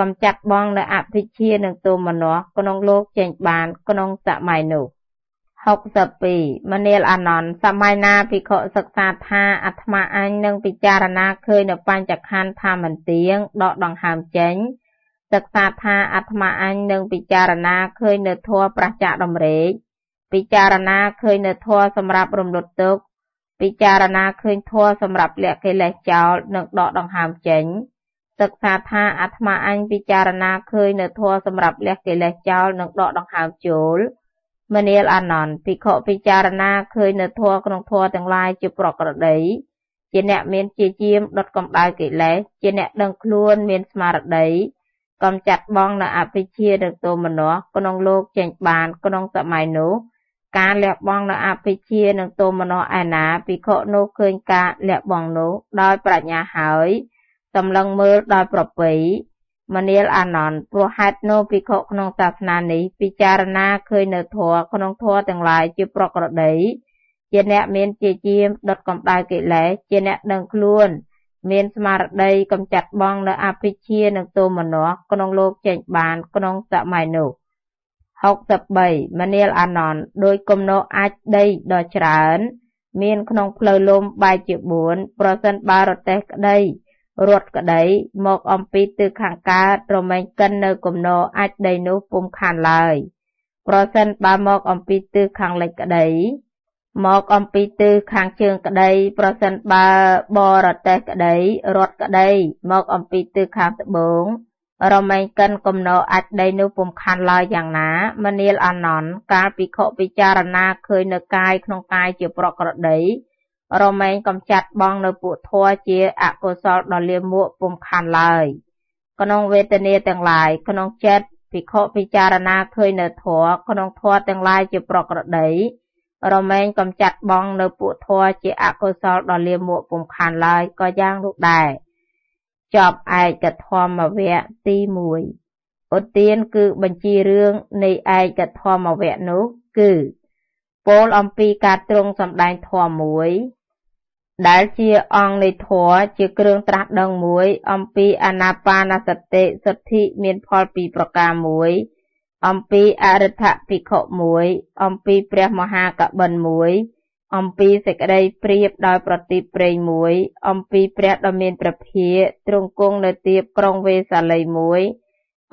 កំចាត់បងនៅអភិជានិងទុមនស្សក្នុងលោកចេញបានក្នុងសម័យនោះ62មនាលអានន្ទសម័យណាភិក្ខុសិក្សាថាអាត្មាអញនឹងពិចារណាឃើញនៅបញ្ចខណ្ឌថាមិនទៀងដកដង្ហើមចេញសិក្សាថាអាត្មាអញនឹងពិចារណាឃើញនៅធម៌ប្រជាដំរេកពិចារណាឃើញនៅធម៌សម្រាប់រំលត់ទុក្ខពិចារណាឃើញធម៌សម្រាប់លក្ខកិលេសចោលនិងដកដង្ហើមចេញសិក្សាថាអាត្មាអញពិចារណាឃើញនៅធម៌សម្រាប់លះកិលេសចោលនិងដកដង្ហើមចូលមនាលអានន្ទភិក្ខុពិចារណាឃើញនៅធម៌ក្នុងធម៌ទាំងឡាយជាប្រក្រតីជាអ្នកមាន ជាជាមដុតកម្ដៅកិលេសជាអ្នកដឹងខ្លួនមានស្មារតីកំចាត់បងនៅអភិជារទោមនស្សក្នុងលោក ចេញ បានក្នុង សម័យនោះការលះបង់នៅអភិជានិងទោមនស្សឯណាភិក្ខុនោះឃើញការលះបង់នោះ ដោយ ប្រាជ្ញាហើយសម្លឹងមើលដល់ប្រពៃមនាលអានន្ទព្រោះហេតុនោះភិក្ខុក្នុងសាសនានេះពិចារណាឃើញនៅធម៌ក្នុងធម៌ទាំងឡាយជាប្រក្រតីជាអ្នកមាន ជាជាមដុតកំដៅកិលេសជាអ្នកដឹងខ្លួន មានស្មារតីកំចាត់បងនៅអភិជានិងទោមនស្សក្នុងលោកចេញបាន ក្នុងសម័យនោះ63មនាលអានន្ទដោយគំនោអាចដីដ៏ច្រើន មានក្នុងផ្លូវលំបែកជា4ប្រសិនបើរទេះក្តីរដ្ឋក្តីមកអំពីទិសខាងកើតរមែងកិននៅគំនរអាចដីនោះពុំខានឡើយប្រសិនបើមកអំពីទិសខាងលិចក្តីមកអំពីទិសខាងជើងក្តីប្រសិនបើបរទេសក្តីរដ្ឋក្តីមកអំពីទិសខាងត្បូងរមែងកិនគំនរអាចដីនោះពុំខានឡើយយ៉ាងណាមនាលអនន្តកាលពិខុពិចារណាឃើញនៅកាយក្នុងកាយជាប្រក្រតីរមែងកំចាត់បងនៅពួកធัวជាអកុសលដ៏លាមួកពុំខានឡើយក្នុងវេទនាទាំងឡាយក្នុងចិត្តភិក្ខុពិចារណាឃើញនៅធัวក្នុងធัวទាំងឡាយជាប្រក្រតីរមែងកំចាត់បងនៅពួកធัวជាអកុសលដ៏លាមួកពុំខានឡើយក៏យ៉ាងនោះដែរចប់ឯកធម្មវគ្គទី1ឧទានគឺបញ្ជីរឿងនៃឯកធម្មវគ្គនោះគឺពោលអំពីការទ្រង់សម្ដែងធម៌មួយដែលជាអង្គនៃធម៌ជាគ្រឿងត្រាស់ដឹងមួយអំពីអនាបាណសតិសទ្ធិមានផលពីរប្រការមួយ អំពីអរិទ្ធភិក្ខុមួយ អំពីព្រះមហាកបិនមួយ អំពីសេចក្តីព្រៀបដោយប្រទីប្រេងមួយ អំពីព្រះដ៏មានព្រះភាកទ្រង់គង់នៅទីក្រុងវេសាលីមួយ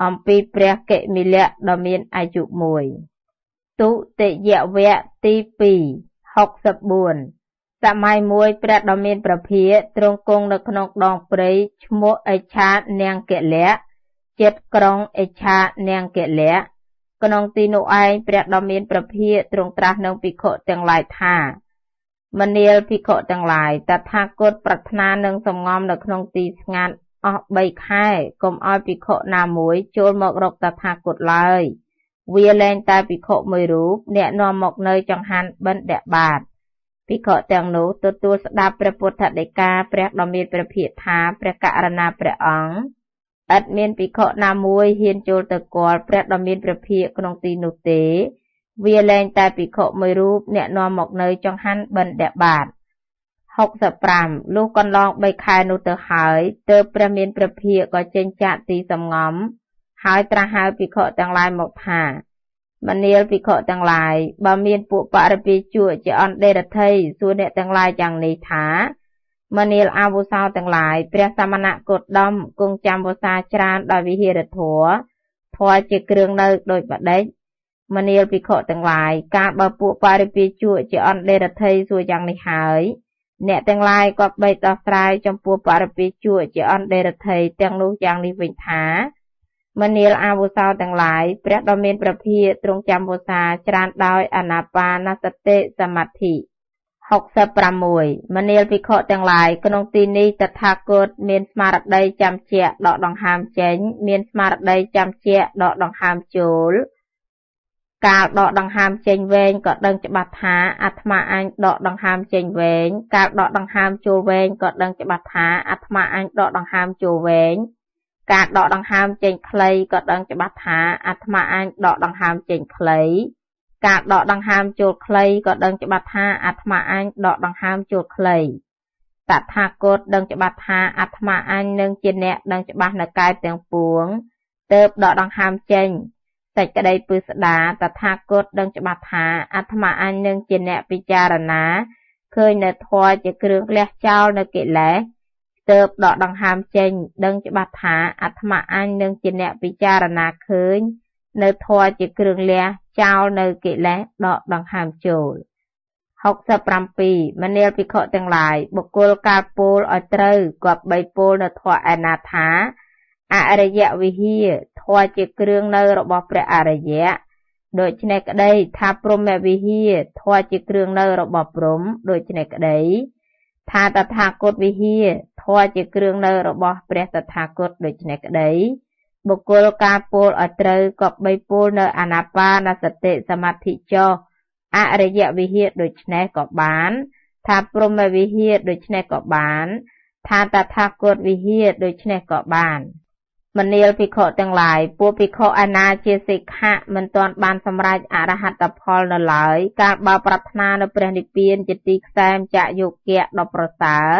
អំពីព្រះកិមិលៈដ៏មានអាយុមួយទុតិយវៈទី2 64សម័យមួយព្រះដ៏មានព្រះភាកទ្រង់គង់នៅក្នុងដងព្រៃឈ្មោះអេឆានៀងកិលៈចិត្តក្រុងអេឆានៀងកិលៈក្នុងទីនោះឯងព្រះដ៏មានព្រះភាកទ្រង់ត្រាស់នឹងភិក្ខុទាំងឡាយថាមនាលភិក្ខុទាំងឡាយតថាគតប្រាថ្នានឹងសំងំនៅក្នុងទីស្ងាត់អស់3ខែកុំឲ្យភិក្ខុណាមួយចូលមករកតថាគតឡើយ វាលែងតែភិក្ខុមួយរូប អ្នកនាំមកនៅចង្ហាន់បិណ្ឌបាតភិក្ខុទាំងនោះទទួលស្ដាប់ព្រះពុទ្ធដីកាព្រះដ៏មានព្រះភិក្ខថាព្រះករណាព្រះអង្គឥតមានភិក្ខុណាមួយហ៊ានចូលទៅគាល់ព្រះដ៏មានព្រះភិក្ខក្នុងទីនោះទេ វាលែងតែភិក្ខុមួយរូបអ្នកនាំមកនៅចង្ហាន់បិណ្ឌបាត65លុះកន្លង3ខែនោះទៅហើយទើបព្រះមានព្រះភិក្ខក៏ចេញចាកទីសំងំ ហើយត្រាស់ហៅភិក្ខុទាំងឡាយមកថាមនាលភិក្ខុទាំងឡាយបើមានពួកបរិពាជក់ជាអន្តេរដ្ឋីសួរអ្នកទាំងឡាយយ៉ាងនេះថាមនាលអវុសោទាំងឡាយព្រះសមណគោតមគង់ចាំវសាច្រានដោយវិហិរធរធរជាគ្រឿងនៅដោយបដិសមនាលភិក្ខុទាំងឡាយការបើពួកបរិពាជក់ជាអន្តេរដ្ឋីសួរយ៉ាងនេះហើយអ្នកទាំងឡាយក៏បីដោះស្រាយចំពោះបរិពាជក់ជាអន្តេរដ្ឋីទាំងនោះយ៉ាងនេះវិញថាមនាលអវសោទាំងឡាយព្រះដ៏មានប្រភាទ្រង់ចាំវសា ច្រានដោយអនាបាណសតិសមាធិ66មនាលភិក្ខុទាំងឡាយក្នុងទីនេះតថាគត មាន ស្មារតីចាំជាក់ដកដង្ហើមចេញមានស្មារតីចាំជាក់ដក ដង្ហើមចូលកាលដកដង្ហើមចេញវែងក៏ដឹងច្បាស់ថាអាត្មាអញដកដង្ហើមចេញវែងកាលដកដង្ហើមចូលវែងក៏ដឹងច្បាស់ថាអាត្មាអញដកដង្ហើមចូលវែងការដកដង្ហើមចេញខ្លីក៏ដឹងច្បាស់ថាអាត្មាអាចដកដង្ហើមចេញខ្លីការដកដង្ហើមចូលខ្លីក៏ដឹងច្បាស់ថាអាត្មាអាចដកដង្ហើមចូលខ្លីតថាគតដឹងច្បាស់ថាអាត្មាអញនឹងជាអ្នកដឹងច្បាស់នៅកាយទាំងពួងទៅបដកដង្ហើមចេញសេចក្តីពឹស្ដាតថាគតដឹងច្បាស់ថាអាត្មាអញនឹងជាអ្នកពិចារណាឃើញនៅធម៌ជាគ្រឿងលះចោលនៅកិលេសទៅបដកដង្ហើមចេញ ដឹងច្បាស់ថាអាត្មាអញនឹងជាអ្នកពិចារណាឃើញនៅធម៌ជាគ្រឿងលះចោលនៅកិលេសដកដង្ហើមចូល67មនាលភិក្ខុទាំងឡាយបុគ្គលកាលពោលឲ្យត្រូវគប្បីពោលនៅធម៌អនាថាអរិយវិហាធម៌ជាគ្រឿងនៅរបស់ព្រះអរិយដូច្នេះក្តីថាព្រមវិហាធម៌ជាគ្រឿងនៅរបស់ព្រំដូច្នេះក្តីថាតថាគតវិហារធម៌ជាគ្រឿងនៅរបស់ព្រះតថាគតដូច្នេះក្តីបុគ្គលការពោលឲ្យត្រូវក៏បីពោលនៅអាណាបាណសតិសមាធិចោអរិយវិហារដូច្នេះក៏បានថាព្រហ្មវិហារដូច្នេះក៏បានថាតថាគតវិហារដូច្នេះក៏បានមនាលភិក្ខុទាំងឡាយពួកភិក្ខុអនាជាសិក្ខៈមិនទាន់បានសម្រេចអរហត្តផលនៅឡើយការបើប្រាថ្នានៅព្រះនិព្វានជាទីខ្សែមចាក់យោគៈដ៏ប្រសើរ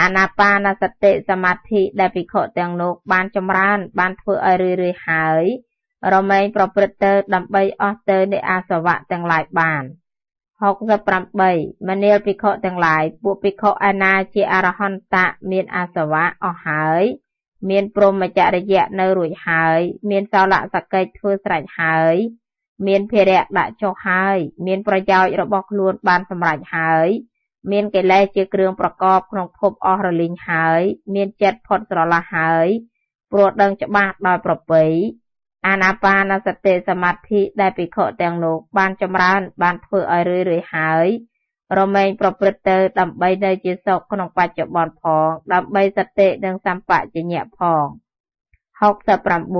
អនាបាណសតិសមាធិដែលភិក្ខុទាំងនោះបានចម្រើនបានធ្វើឲ្យរឿយរឿយហើយរមែងប្រព្រឹត្តទៅដើម្បីអស់ទៅនៃអាសវៈទាំងឡាយបាន68មនាលភិក្ខុទាំងឡាយពួកភិក្ខុអនាជាអរហន្តៈមានអាសវៈអស់ហើយមានព្រមចរិយៈនៅរួចហើយ មានសោលសកិច្ចធ្វើស្រេចហើយមានភារៈដាក់ចុះហើយមានប្រយោជន៍របស់ខ្លួនបានសម្រេចហើយមានកិលេសជាគ្រឿងប្រកបក្នុងភពអស់រលីងហើយមានចិត្តផុតស្រឡះហើយព្រោះដឹងច្បាស់ដោយប្រពៃអាណាបាណសតិសមាធិដែលភិក្ខុទាំងនោះបានចម្រើនបានធ្វើឲ្យរឿយរឿយហើយរមែងប្រព្រឹត្តទៅដើម្បីនៅជាសុខក្នុងបច្ចុប្បន្នផងដើម្បីសតិនិងសម្បជញ្ញៈផង69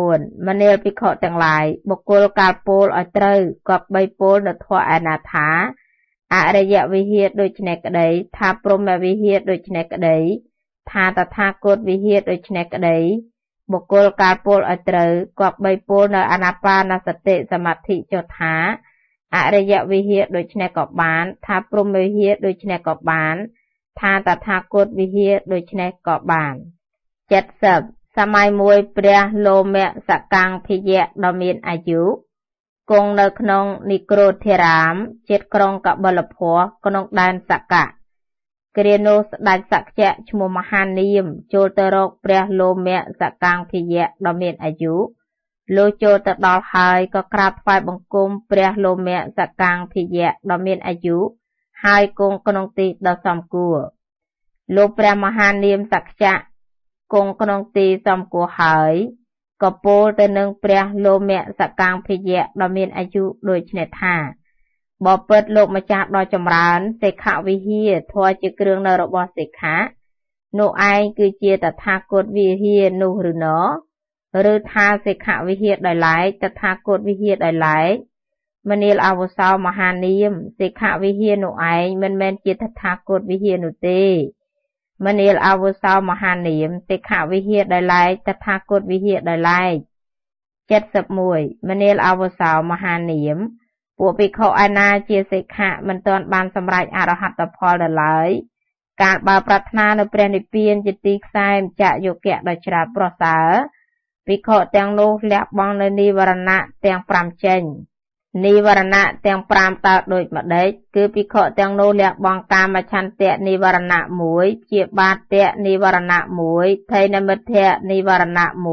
មនាលភិក្ខុទាំងឡាយបុគ្គលកាលពោលឲ្យត្រូវក៏បីពោលនៅធម៌អនាថាអរិយវិហារដូចនេះក្តីថាព្រមវិហារដូចនេះក្តីថាតថាគតវិហារដូចនេះក្តីបុគ្គលកាលពោលឲ្យត្រូវក៏បីពោលនៅអនាបាណសតិសមាធិចុថាអរិយវិហារដូច្នេះក៏បាន ថាព្រមវិហារដូច្នេះក៏បាន ថាតថាគតវិហារដូច្នេះក៏បាន70សម័យមួយព្រះលោមៈសកាំងភិយៈដ៏មានអាយុគង់នៅក្នុងនិក្រូធារាម ជាតិក្រុងកបលភ័ក្នុងដែនសកៈគ្រានោះស្ដេចសក្យៈឈ្មោះមហានាមចូលទៅរកព្រះលោមៈសកាំងភិយៈដ៏មានអាយុលោកចូលទៅដល់ហើយក៏ក្រាបថ្វាយបង្គំព្រះលោមៈសកាំងភិយៈដ៏មានអាយុហើយគង់ក្នុងទីដ៏សមគួរលោកព្រះមហានាមសក្យៈគង់ក្នុងទីសមគួរហើយក៏ពោលទៅនឹង ព្រះលោមៈសកាំងភិយៈដ៏មានអាយុដូចនេះថាបពិតលោកម្ចាស់ដ៏ចម្រើនសិក្ខវិហារធម៌ជាគ្រឿងនៅរបស់សិក្ខា នោះឯងគឺជាតថាគតវិហារនោះឬណោឬថាសិក្ខវិហារដោយឡែកតថាគតវិហារដោយឡែកមនាលអវសោមហានាមសិក្ខវិហារនោះឯងមិនមែនជាតថាគតវិហារនោះទេ មនាលអវសោមហានាមសិក្ខវិហារដោយឡែកតថាគតវិហារដោយឡែក71មនាលអវសោមហានាមពួកភិក្ខុឯណាជាសិក្ខៈមិនទាន់បានសម្រេចអរហត្តផលដល់ឡើយការបើប្រាថ្នានៅព្រះនិព្វាន ជាទីខ្សែមចាក់យោគៈដ៏ច្រាតប្រសើរភិក្ខុទាំងនោះលះបង់នៅនិវរណៈទាំង5ចេញនិវរណៈទាំង5តើដូចម្ដេចគឺភិក្ខុទាំងនោះលះបង់កាមឆន្ទៈនិវរណៈ1ជាបាតៈនិវរណៈ1ថេនមិទ្ធៈនិវរណៈ1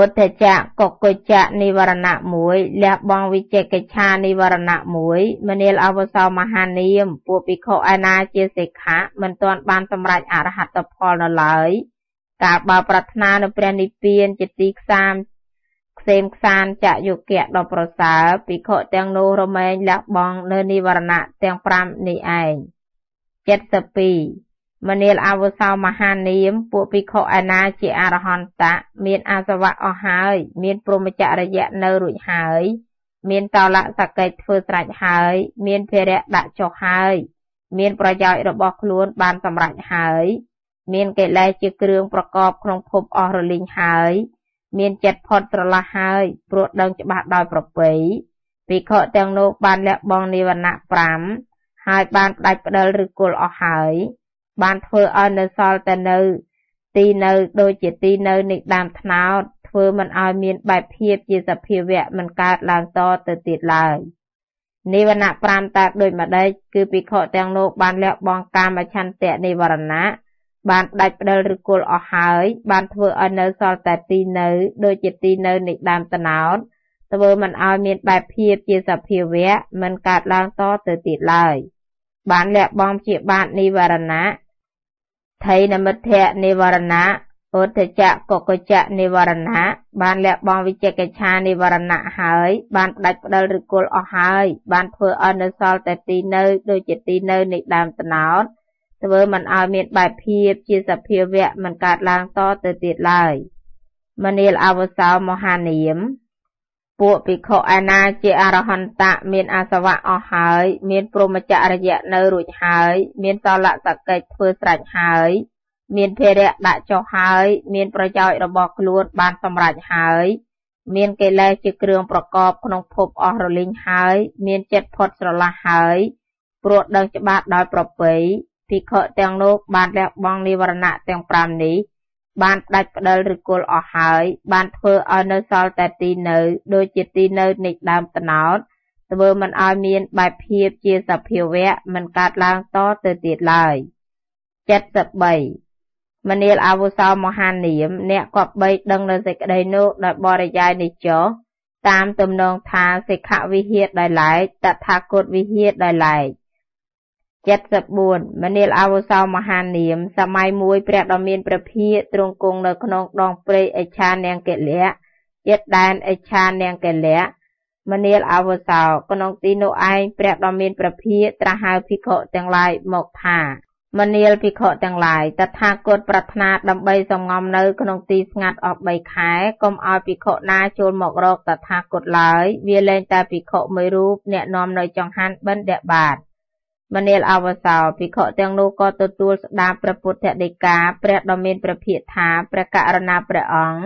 ឧទ្ធចៈកកុចៈនិវរណៈ1លះបង់វិជកិច្ឆានិវរណៈ1មនាលអវសោមហានាមពួកភិក្ខុឯណាជាសិក្ខៈមិនទាន់បានសម្រេចអរហត្តផលនៅឡើយ។កាលបើប្រាថ្នានៅព្រះនិព្វានជាទីខ្សាមខ្សែមខ្សានចយុគៈដ៏ប្រសើរភិក្ខុទាំងនោះរមែងលះបង់នៅនិវរណៈទាំង5នេះឯង72មនាលអវសោមហានាមពួកភិក្ខុឯណាជាអរហន្តៈមានអាសវៈអស់ហើយមានព្រមចរិយៈនៅរួចហើយ មានតលសកិច្ចធ្វើស្រេចហើយ មានភេរៈដាក់ចុះហើយ មាន ប្រយោជន៍របស់ខ្លួនបានសម្រេចហើយមានកិលេសជាគ្រឿងប្រកបក្នុងភពអស់រលីងហើយមានចិត្តផុតត្រឡះហើយព្រោះដឹងច្បាស់ដោយប្រពៃភិក្ខុទាំងនោះបានលះបង់និវរណៈ5ហើយបានផ្ដាច់ផ្ដិលឬគល់អស់ហើយបានធ្វើឲ្យនៅសល់តែនៅ ទីនៅដូចជាទីនៅនៃដើមថ្នោតធ្វើមិនឲ្យមានបែបភាពជាសភាវៈមិនកើតឡើងតទៅទៀតឡើយនិវរណៈ5តើដូចម្ដេចគឺភិក្ខុទាំងនោះបានលះបង់កាមឆន្ទៈនិវរណៈបានដាច់ផ្ដិលឬគល់អស់ហើយបានធ្វើឲ្យនៅសល់តែទីនៅ ដូចជាទីនៅនៃដើមត្នោតធ្វើមិនឲ្យមានបែបភាពជាសភាវៈមិនកើតឡើងតទៅទៀតឡើយ បានលះបង់ជាបាទនិវរណៈថៃនមិទ្ធៈនិវរណៈឧទ្ធចៈកកចៈនិវរណៈបានលះបង់វិចិកិច្ឆានិវរណៈហើយ បានដាច់ផ្ដិលឬគល់អស់ហើយបានធ្វើឲ្យនៅសល់តែទីនៅ ដូចជាទីនៅនៃដើមត្នោតធ្វើមិនឲ្យមានបែបភាពជាសភាវៈមិនកើតឡើងតទៅទៀតឡើយមនាលអវសោមហានាមពួកភិក្ខុអាណាជាអរហន្តៈមានអាសវៈអស់ហើយមានព្រមចរិយៈនៅរួចហើយមានសលសកិច្ចធ្វើស្រេចហើយ មានភេរៈដាក់ចុះហើយ មានប្រយោជន៍របស់ខ្លួនបានសម្រេចហើយមានកិលេសជាគ្រឿងប្រកបក្នុងភពអស់រលីងហើយ មានចិត្តផុតស្រឡះហើយ ព្រោះដឹងច្បាស់ដោយប្រពៃភិក្ខុទាំងលោកបានលះបង់និវរណៈទាំង5នេះ បានផ្ដាច់ផ្ដិលឬគល់អស់ហើយ បានធ្វើឲ្យនៅសល់តែទីនៅដូចជាទីនៅនៃដើមត្នោតធ្វើមិនឲ្យមានបែបភាពជាសភាវៈមិនកើតឡើងតទៅទៀតឡើយ73មនាលអវសោមហានាមអ្នកគប្បីដឹងនៅសេចក្តីនោះដោយបរិយាយនេះចោះតាមទំនងថាសិក្ខវិហារដោយឡែកតថាគតវិហារដោយឡែក74មនាលអវសោមហានាមសម័យមួយព្រះដ៏មានព្រះភាកទ្រង់គង់នៅក្នុងដងព្រៃអេឆានង្គិលៈយិតដែនអេឆានង្គិលៈមនាលអវសោក្នុងទីនោះឯងព្រះដ៏មានព្រះភាកត្រាស់ហៅភិក្ខុទាំងឡាយមកថាមនាលភិក្ខុទាំងឡាយតថាគតប្រាថ្នាដើម្បីសងំនៅក្នុងទីស្ងាត់អស់3ខែកុំឲ្យភិក្ខុណាចូលមករកតថាគតឡើយវាលែងតែភិក្ខុមួយរូបអ្នកនាំនៅចង្ហាន់បិណ្ឌបាតមនាលអវសោភិក្ខុទាំងនោះក៏ទទួលស្ដាប់ព្រះពុទ្ធដីកាព្រះដ៏មានព្រះភិក្ខថាព្រះករុណាព្រះអង្គ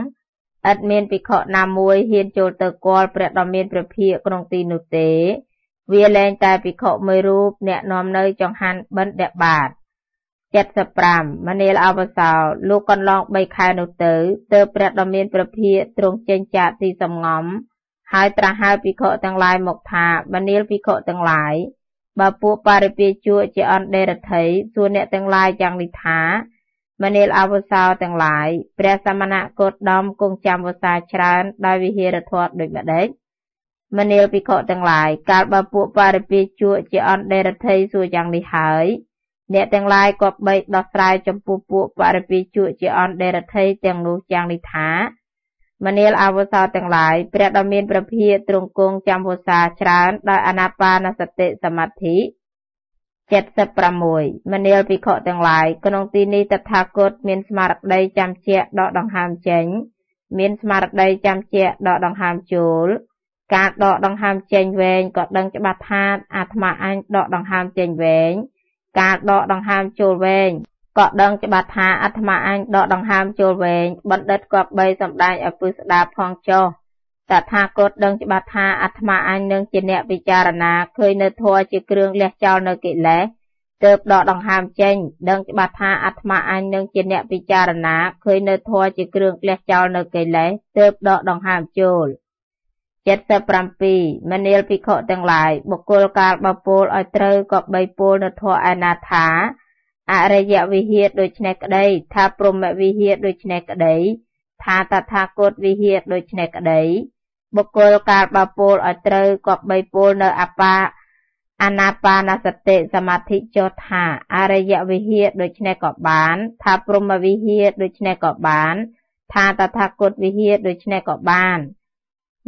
ឥតមានភិក្ខុណាមួយហ៊ានចូលទៅគាល់ព្រះដ៏មានព្រះភិក្ខក្នុងទីនោះទេ វាលែងតែភិក្ខុមួយរូបអ្នកនាំនៅចង្ហាន់បិណ្ឌបាត75មនាលអវសោលោកកន្លង3ខែនោះទៅទើបព្រះដ៏មានព្រះភិក្ខទ្រង់ចេញចាកទីសំងំហើយត្រាស់ហៅភិក្ខុទាំងឡាយមកថាមនាលភិក្ខុទាំងឡាយបើពួកបរិពាជក់ជាអន្តេរដ្ឋីសួរអ្នកទាំងឡាយយ៉ាងនេះថា មនាលអវសោទាំងឡាយព្រះសមណគោតមគង់ចាំវសាច្រើនដោយវិហារធម៌ដូចម្ដេចមនាលភិក្ខុទាំងឡាយកាលបើពួកបរិពាជក់ជាអន្តេរដ្ឋីសួរយ៉ាងនេះហើយ អ្នកទាំងឡាយក៏បីដោះស្រាយចំពោះពួកបរិពាជក់ជាអន្តេរដ្ឋីទាំងនោះយ៉ាងនេះថាមនាលអវសោទាំងឡាយព្រះដ៏មានព្រះភិយទ្រង់គង់ចាំវសាច្រើនដោយអនាបាណសតិសមាធិ76មនាលភិក្ខុទាំងឡាយក្នុងទីនេះតថាគត មានស្មារតីចាំជាក់ដកដង្ហើមចេញ មានស្មារតីចាំជាក់ដកដង្ហើមចូល ការដកដង្ហើមចេញវែងក៏ដឹងច្បាស់ថាអាត្មាអញដកដង្ហើមចេញវែងការដកដង្ហើមចូលវែងក៏ដឹងច្បាស់ថាអាត្មាអញដកដង្ហើមចូលវែងបណ្ឌិតគប្បីសម្ដែងឲ្យពឹស្ដាប់ផងចុះតថាគតដឹងច្បាស់ថាអាត្មាអញនឹងជាអ្នកពិចារណាឃើញនៅធัวជាគ្រឿងលះចោលនៅកិលេសទើបដកដង្ហើមចេញ ដឹងច្បាស់ថាអាត្មាអញនឹងជាអ្នកពិចារណាឃើញនៅធัวជាគ្រឿងលះចោលនៅកិលេសទើបដកដង្ហើមចូល77មនាលភិក្ខុទាំងឡាយបុគ្គលកាលបពោលឲ្យត្រូវក៏បីពោលនៅធัวអនាថាអរិយវិហារដូច្នេះក្តីថាព្រហ្មវិហារដូច្នេះក្តីថាតថាគតវិហារដូច្នេះក្តីបុគ្គលកាលបពលឲ្យត្រូវក៏បីពលនៅអបាអនាបាណសតិសមាធិចុះថាអរិយវិហារដូច្នេះក៏បាន ថាព្រហ្មវិហារដូច្នេះក៏បាន ថាតថាគតវិហារដូច្នេះក៏បាន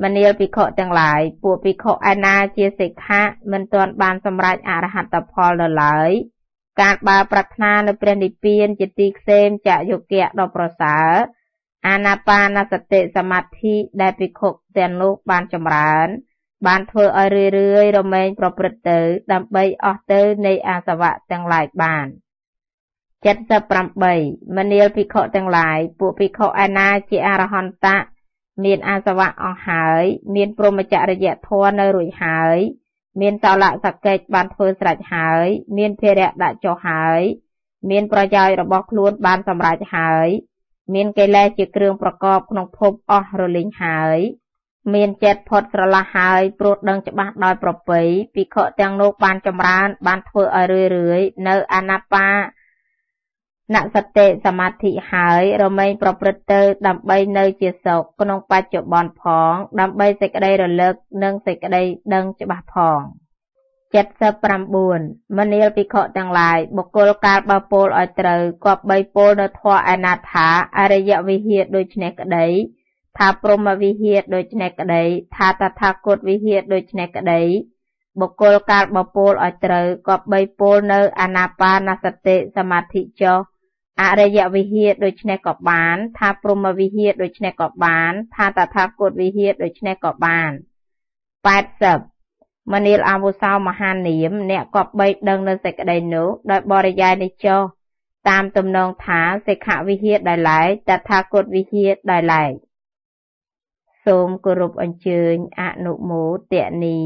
មនាលភិក្ខុទាំងឡាយពួកភិក្ខុឯណាជាសិក្ខៈមិនទាន់បានសម្រេចអរហត្តផលនៅឡើយការបើប្រាថ្នានៅព្រះនិព្វានជាទីខ្សែមចៈយុគៈដ៏ប្រសើរអាណាបាណសតិសមាធិដែលភិក្ខុទាំងនោះបានចម្រើន បានធ្វើឲ្យរឿយរឿយរមែងប្រព្រឹត្តទៅ ដើម្បីអស់ទៅនៃអាសវៈទាំងឡាយបាន78មនាលភិក្ខុទាំងឡាយពួកភិក្ខុឯណាជាអរហន្តៈមានអាសវៈអស់ហើយមានព្រមចរិយធម៌នៅរួចហើយមានតលសកិច្ចបានធ្វើស្រេចហើយមានភារៈដាក់ចុះហើយមានប្រយោជន៍របស់ខ្លួនបានសម្រេចហើយមានកិលេសជាគ្រឿងប្រកបក្នុងភពអស់រលីងហើយមានចិត្តផុតក្រឡះហើយព្រោះដឹងច្បាស់ដោយប្រពៃភិក្ខុទាំងនោះបានចម្រើនបានធ្វើឲ្យរឿយរឿយនៅអនាបាណសតិសមាធិហើយ រមែងប្រព្រឹត្តទៅ ដើម្បីនៅ ជាសុខក្នុងបច្ចុប្បន្នផងដើម្បីសេចក្តីរលឹកនិងសេចក្តីដឹងច្បាស់ផង79មនាលភិក្ខុទាំងឡាយបុគ្គលកាលបើពោលឲ្យត្រូវគប្បីពោលនៅធម៌អនាថាអរិយវិហារដូចនេះក្តីថាព្រមវិហារដូចនេះក្តីថាតថាគតវិហារដូចនេះក្តីបុគ្គលកាលបើពោលឲ្យត្រូវគប្បីពោលនៅអនាបាណសតិសមាធិចុះអរិយវិហារដូច្នេះក៏បានថាព្រហ្មវិហារដូច្នេះក៏បានថាតថាគតវិហារដូច្នេះក៏បាន80មនាលអវុសោមហានាម អ្នកគប្បីដឹង នៅសេចក្តីនោះដោយបរិយាយនេះចុះតាមទំនងថាសិក្ខវិហារដែលឡែកតថាគតវិហារដែលឡែកសូមគោរពអញ្ជើញអនុមោទនី